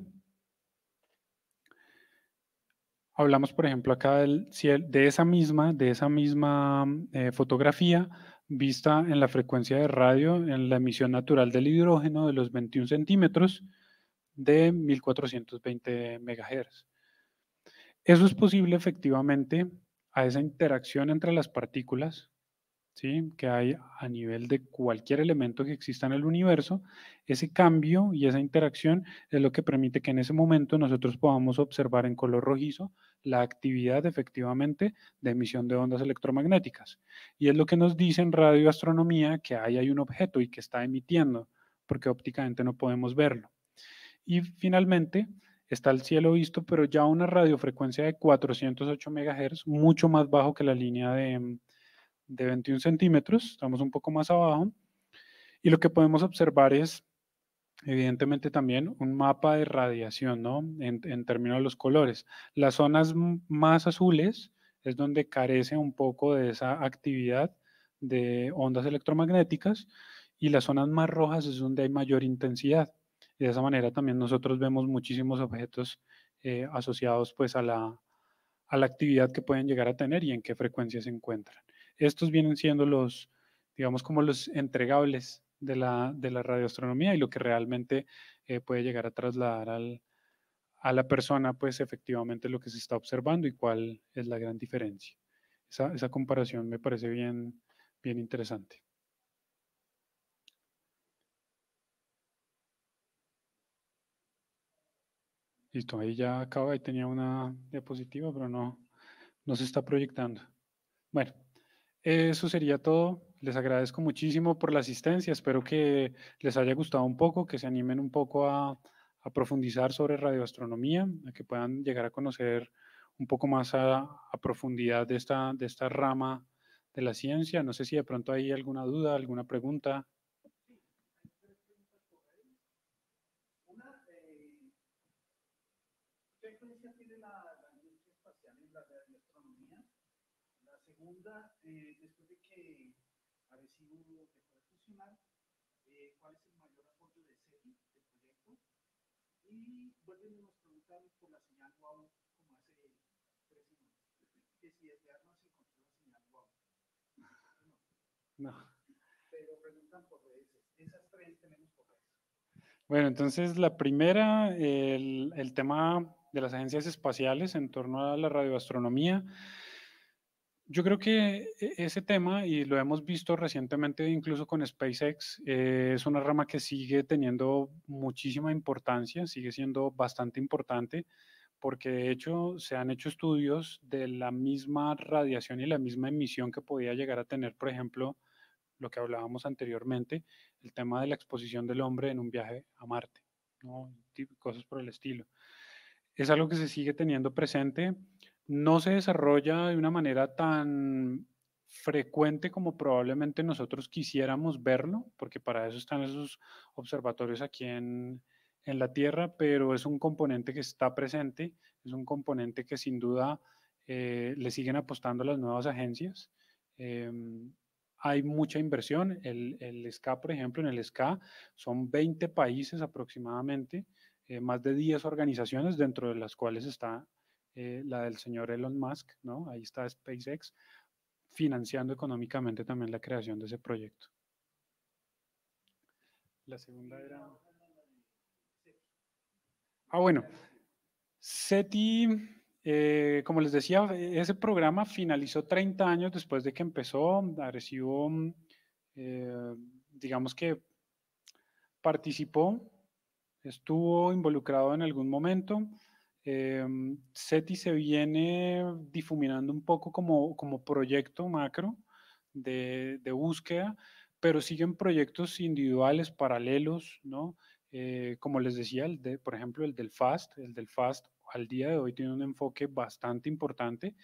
hablamos, por ejemplo, acá del, de esa misma, de esa misma mm, eh, fotografía vista en la frecuencia de radio, en la emisión natural del hidrógeno de los 21 centímetros de 1420 MHz. Eso es posible efectivamente a esa interacción entre las partículas que hay a nivel de cualquier elemento que exista en el universo, ese cambio y esa interacción es lo que permite que en ese momento nosotros podamos observar en color rojizo la actividad efectivamente de emisión de ondas electromagnéticas. Y es lo que nos dice en radioastronomía que ahí hay un objeto y que está emitiendo, porque ópticamente no podemos verlo. Y finalmente, está el cielo visto, pero ya una radiofrecuencia de 408 MHz, mucho más bajo que la línea de, de 21 centímetros, estamos un poco más abajo, y lo que podemos observar es, evidentemente también, un mapa de radiación, ¿no? En, términos de los colores. Las zonas más azules es donde carece un poco de esa actividad de ondas electromagnéticas, y las zonas más rojas es donde hay mayor intensidad. de esa manera también nosotros vemos muchísimos objetos eh, asociados pues a la, a la actividad que pueden llegar a tener y en qué frecuencia se encuentran. Estos vienen siendo los, digamos, como los entregables de la, de radioastronomía y lo que realmente eh, puede llegar a trasladar a la persona, pues efectivamente lo que se está observando y cuál es la gran diferencia. Esa, comparación me parece bien, bien interesante. Listo, ahí ya acaba, ahí tenía una diapositiva, pero no, no se está proyectando. Bueno, eso sería todo. Les agradezco muchísimo por la asistencia. Espero que les haya gustado un poco, que se animen un poco a, profundizar sobre radioastronomía, a que puedan llegar a conocer un poco más a, profundidad de de esta rama de la ciencia. No sé si de pronto hay alguna duda, alguna pregunta. vuelven y nos preguntan por la señal WOW, como hace tres semanas, que si desviarnos encontró la señal WOW. No. [LAUGHS] no. Pero preguntan por redes. Esas tres tenemos por redes. Bueno, entonces la primera, el, el tema de las agencias espaciales en torno a la radioastronomía. Yo creo que e, ese tema, y lo hemos visto recientemente incluso con SpaceX, eh, es una rama que sigue teniendo muchísima importancia, sigue siendo bastante importante, porque de hecho se han hecho estudios de la misma radiación y la misma emisión que podía llegar a tener, por ejemplo, lo que hablábamos anteriormente, el tema de la exposición del hombre en un viaje a Marte, cosas por el estilo. Es algo que se sigue teniendo presente no se desarrolla de una manera tan frecuente como probablemente nosotros quisiéramos verlo, porque para eso están esos observatorios aquí en, la Tierra, pero es un componente que está presente, es un componente que sin duda eh, le siguen apostando las nuevas agencias. Em, hay mucha inversión, el, el SCA, por ejemplo, en el SCA son 20 países aproximadamente, eh, más de 10 organizaciones dentro de las cuales está eh, la del señor Elon Musk, ¿no? Ahí está SpaceX financiando económicamente también la creación de ese proyecto. La segunda era... Ah, bueno. SETI, eh, como les decía, ese programa finalizó 30 años después de que empezó, recibió, eh, digamos que participó, estuvo involucrado en algún momento, Em, SETI se viene difuminando un poco como, como proyecto macro de, búsqueda, pero siguen proyectos individuales, paralelos, ¿no? Eh, como les decía, el de, por ejemplo, el del FAST, el del FAST al día de hoy tiene un enfoque bastante importante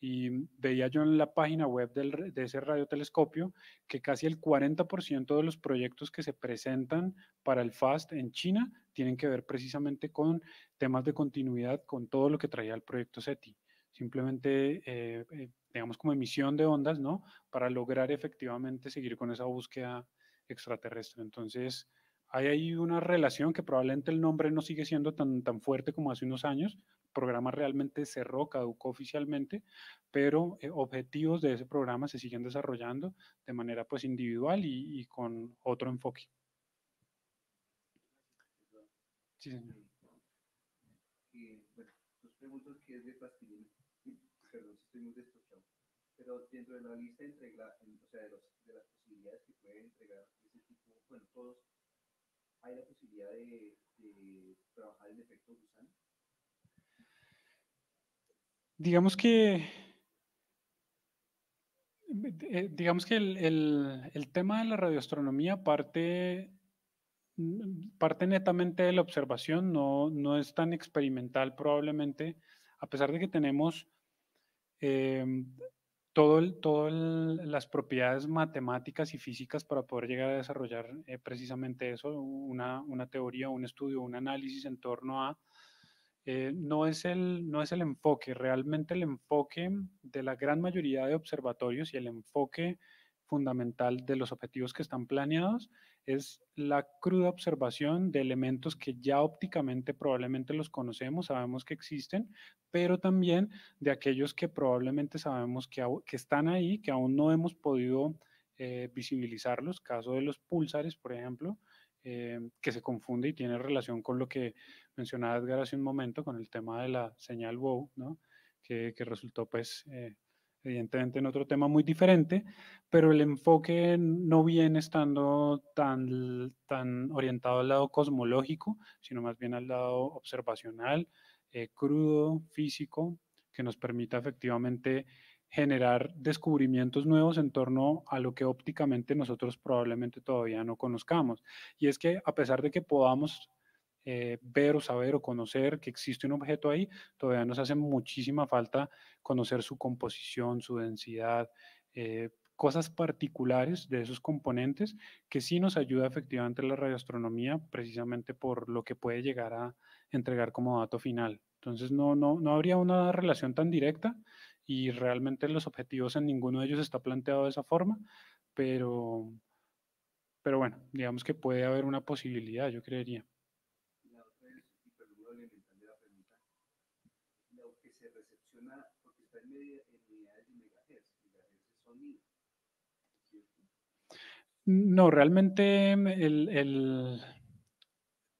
y veía yo en la página web de ese radiotelescopio que casi el 40% de los proyectos que se presentan para el FAST en China tienen que ver precisamente con temas de continuidad, con todo lo que traía el proyecto SETI. Simplemente, eh, eh, digamos, como emisión de ondas, ¿no? Para lograr efectivamente seguir con esa búsqueda extraterrestre. Entonces, hay ahí una relación que probablemente el nombre no sigue siendo tan, tan fuerte como hace unos años. El programa realmente cerró, caducó oficialmente, pero eh, objetivos de ese programa se siguen desarrollando de manera pues individual y, y con otro enfoque. Sí, señor. Eh, eh, bueno, dos preguntas que es de plastilina. Perdón, estoy muy despechado. Pero dentro de la lista de, entrega, o sea, de, los, de las posibilidades que puede entregar ese tipo, bueno, todos ¿hay la posibilidad de, trabajar el efecto Digamos que eh, digamos que el, tema de la radioastronomía parte, parte netamente de la observación, no, es tan experimental probablemente, a pesar de que tenemos eh, todas todo las propiedades matemáticas y físicas para poder llegar a desarrollar eh, precisamente eso, una, teoría, un estudio, un análisis en torno a... Eh, no, es el, no es el enfoque, realmente el enfoque de la gran mayoría de observatorios y el enfoque fundamental de los objetivos que están planeados es la cruda observación de elementos que ya ópticamente probablemente los conocemos, sabemos que existen, pero también de aquellos que probablemente sabemos que, que están ahí, que aún no hemos podido eh, visibilizarlos, caso de los pulsares, por ejemplo, eh, que se confunde y tiene relación con lo que mencionaba Edgar hace un momento, con el tema de la señal WOW, que, resultó pues eh, evidentemente en otro tema muy diferente, pero el enfoque no viene estando tan, tan orientado al lado cosmológico, sino más bien al lado observacional, eh, crudo, físico, que nos permita efectivamente generar descubrimientos nuevos en torno a lo que ópticamente nosotros probablemente todavía no conozcamos. Y es que a pesar de que podamos eh, ver o saber o conocer que existe un objeto ahí, todavía nos hace muchísima falta conocer su composición, su densidad, eh, cosas particulares de esos componentes que sí nos ayuda efectivamente la radioastronomía precisamente por lo que puede llegar a entregar como dato final. Entonces no, no, no habría una relación tan directa y realmente los objetivos en ninguno de ellos está planteado de esa forma, pero, pero bueno, digamos que puede haber una posibilidad, yo creería. No, realmente em,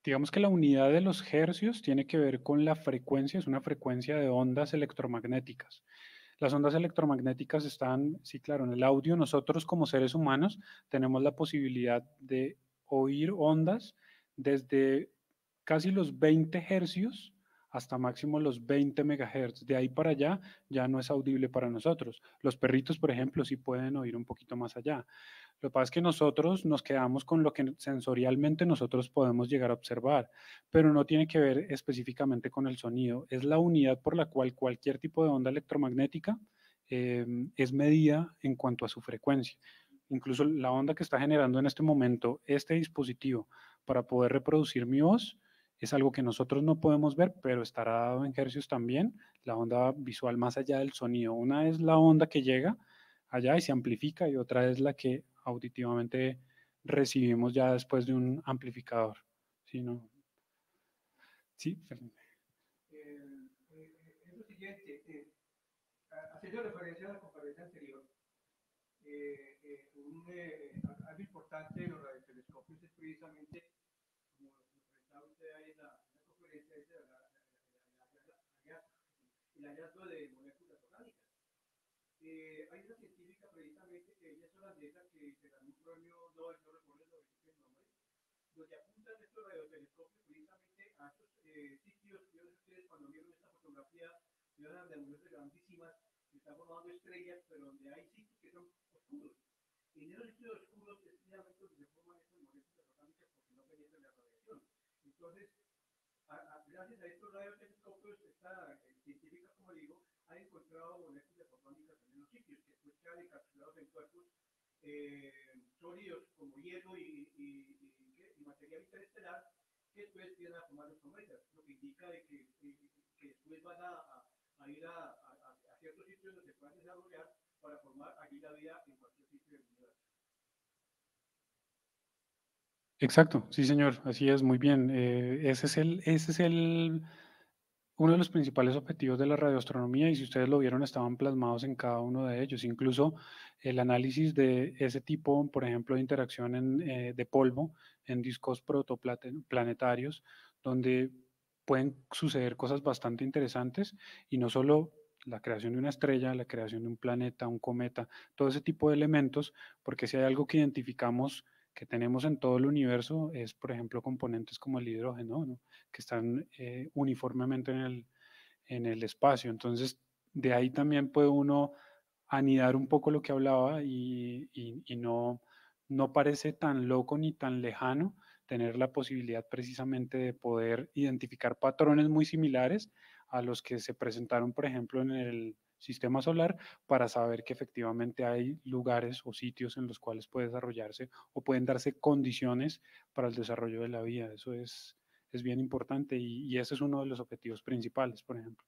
digamos que la unidad de los hercios tiene que ver con la frecuencia, es una frecuencia de ondas electromagnéticas. Las ondas electromagnéticas están, sí, claro, en el audio. Nosotros como seres humanos tenemos la posibilidad de oír ondas desde casi los 20 hercios hasta máximo los 20 megahertz. De ahí para allá ya no es audible para nosotros. Los perritos, por ejemplo, sí pueden oír un poquito más allá. Lo que pasa es que nosotros nos quedamos con lo que sensorialmente nosotros podemos llegar a observar, pero no tiene que ver específicamente con el sonido. Es la unidad por la cual cualquier tipo de onda electromagnética em, es medida en cuanto a su frecuencia. Incluso la onda que está generando en este momento este dispositivo para poder reproducir mi voz es algo que nosotros no podemos ver, pero estará dado en hercios también, la onda visual más allá del sonido. Una es la onda que llega allá y se amplifica y otra es la que auditivamente recibimos ya después de un amplificador. ¿Sí? No? ¿Sí? Eh, es eh, lo siguiente, eh, haciendo referencia a la conferencia anterior, eh, eh un, eh, algo importante de los radiotelescopios es precisamente la usted ahí en la, la conferencia, dice el hallazgo de moléculas orgánicas. Eh, hay una científica precisamente que ella es esas que se ganó un premio no no recuerdo el nombre, donde apuntan estos radiotelescopios precisamente a estos sitios. Yo sé ustedes cuando vieron esta fotografía, vieron de mujeres grandísimas que están formando estrellas, pero donde hay sitios que son oscuros. Y en esos sitios oscuros es precisamente donde se forman Entonces, a, a, gracias a estos radiotelescopios, esta científica, como digo, ha encontrado de fotónicas en los sitios, que escuchan encapsulados en cuerpos eh, sólidos como hierro y, y, y, materia que después vienen a formar los cometas, lo que indica eh, que, después van a, ir a, ciertos sitios donde se puedan desarrollar para formar aquí la vida en cualquier Exacto, sí señor, así es, muy bien. Eh, ese es el, ese es el, uno de los principales objetivos de la radioastronomía y si ustedes lo vieron estaban plasmados en cada uno de ellos. Incluso el análisis de ese tipo, por ejemplo, de interacción eh, de polvo en discos protoplanetarios, donde pueden suceder cosas bastante interesantes y no solo la creación de una estrella, la creación de un planeta, un cometa, todo ese tipo de elementos, porque si hay algo que identificamos que tenemos en todo el universo es, por ejemplo, componentes como el hidrógeno, que están eh, uniformemente en el, espacio. Entonces, de ahí también puede uno anidar un poco lo que hablaba y, y no, no parece tan loco ni tan lejano tener la posibilidad precisamente de poder identificar patrones muy similares a los que se presentaron, por ejemplo, en el, sistema solar para saber que efectivamente hay lugares o sitios en los cuales puede desarrollarse o pueden darse condiciones para el desarrollo de la vida. Eso es, es bien importante y, y ese es uno de los objetivos principales, por ejemplo.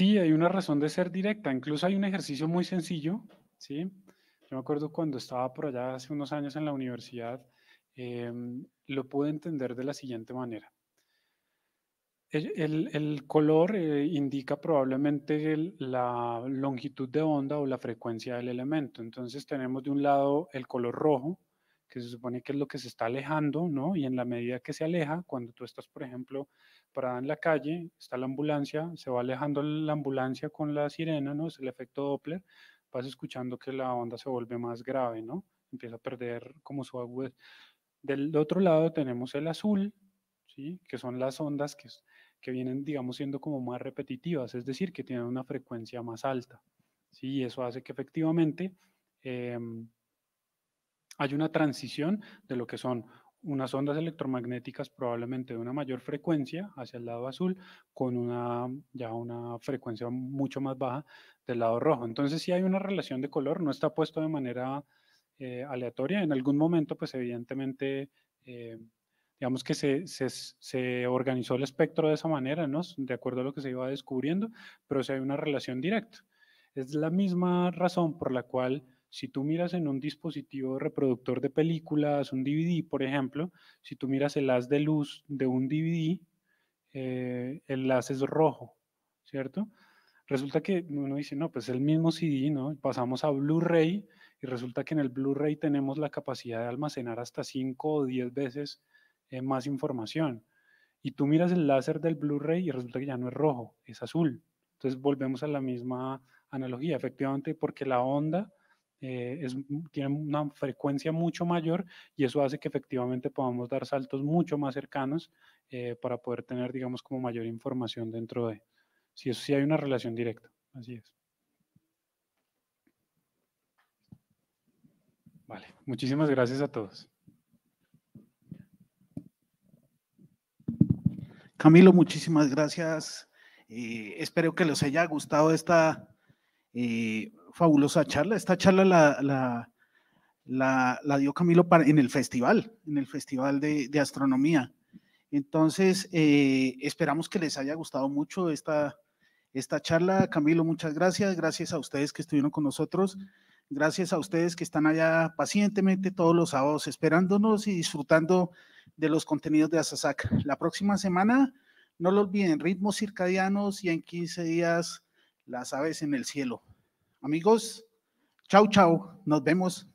Sí, hay una razón de ser directa. Incluso hay un ejercicio muy sencillo, ¿sí? Yo me acuerdo cuando estaba por allá hace unos años en la universidad, em, lo pude entender de la siguiente manera. El, color eh, indica probablemente la longitud de onda o la frecuencia del elemento. Entonces tenemos de un lado el color rojo, que se supone que es lo que se está alejando, ¿no? Y en la medida que se aleja, cuando tú estás, por ejemplo, parada en la calle, está la ambulancia, se va alejando la ambulancia con la sirena, ¿no? Es el efecto Doppler, vas escuchando que la onda se vuelve más grave, ¿no? Empieza a perder como su agudeza. Del otro lado tenemos el azul, ¿sí? Que son las ondas que, que vienen, digamos, siendo como más repetitivas, es decir, que tienen una frecuencia más alta, ¿sí? Y eso hace que efectivamente... Em, hay una transición de lo que son unas ondas electromagnéticas probablemente de una mayor frecuencia hacia el lado azul con una ya una frecuencia mucho más baja del lado rojo. Entonces si hay una relación de color, no está puesto de manera eh, aleatoria. En algún momento, pues evidentemente, eh, digamos que se, organizó el espectro de esa manera, ¿no? De acuerdo a lo que se iba descubriendo, pero sí hay una relación directa. Es la misma razón por la cual si tú miras en un dispositivo reproductor de películas, un DVD, por ejemplo, si tú miras el haz de luz de un DVD, eh, el haz es rojo, ¿cierto? Resulta que uno dice, no, pues es el mismo CD, ¿no? Pasamos a Blu-ray y resulta que en el Blu-ray tenemos la capacidad de almacenar hasta 5 o 10 veces eh, más información. Y tú miras el láser del Blu-ray y resulta que ya no es rojo, es azul. Entonces volvemos a la misma analogía, efectivamente, porque la onda eh, mm, tiene una frecuencia mucho mayor y eso hace que efectivamente podamos dar saltos mucho más cercanos eh, para poder tener, digamos, como mayor información dentro de. Si eso sí hay una relación directa, así es. Vale, muchísimas gracias a todos. Camilo, muchísimas gracias. Eh, espero que les haya gustado esta eh, fabulosa charla. Esta charla la, la, dio Camilo en el festival, en el Festival de, Astronomía. Entonces, eh, esperamos que les haya gustado mucho esta, esta charla. Camilo, muchas gracias. Gracias a ustedes que estuvieron con nosotros. Gracias a ustedes que están allá pacientemente todos los sábados esperándonos y disfrutando de los contenidos de Asasac. La próxima semana, no lo olviden, ritmos circadianos y en 15 días las aves en el cielo. Amigos, chau, chau, nos vemos.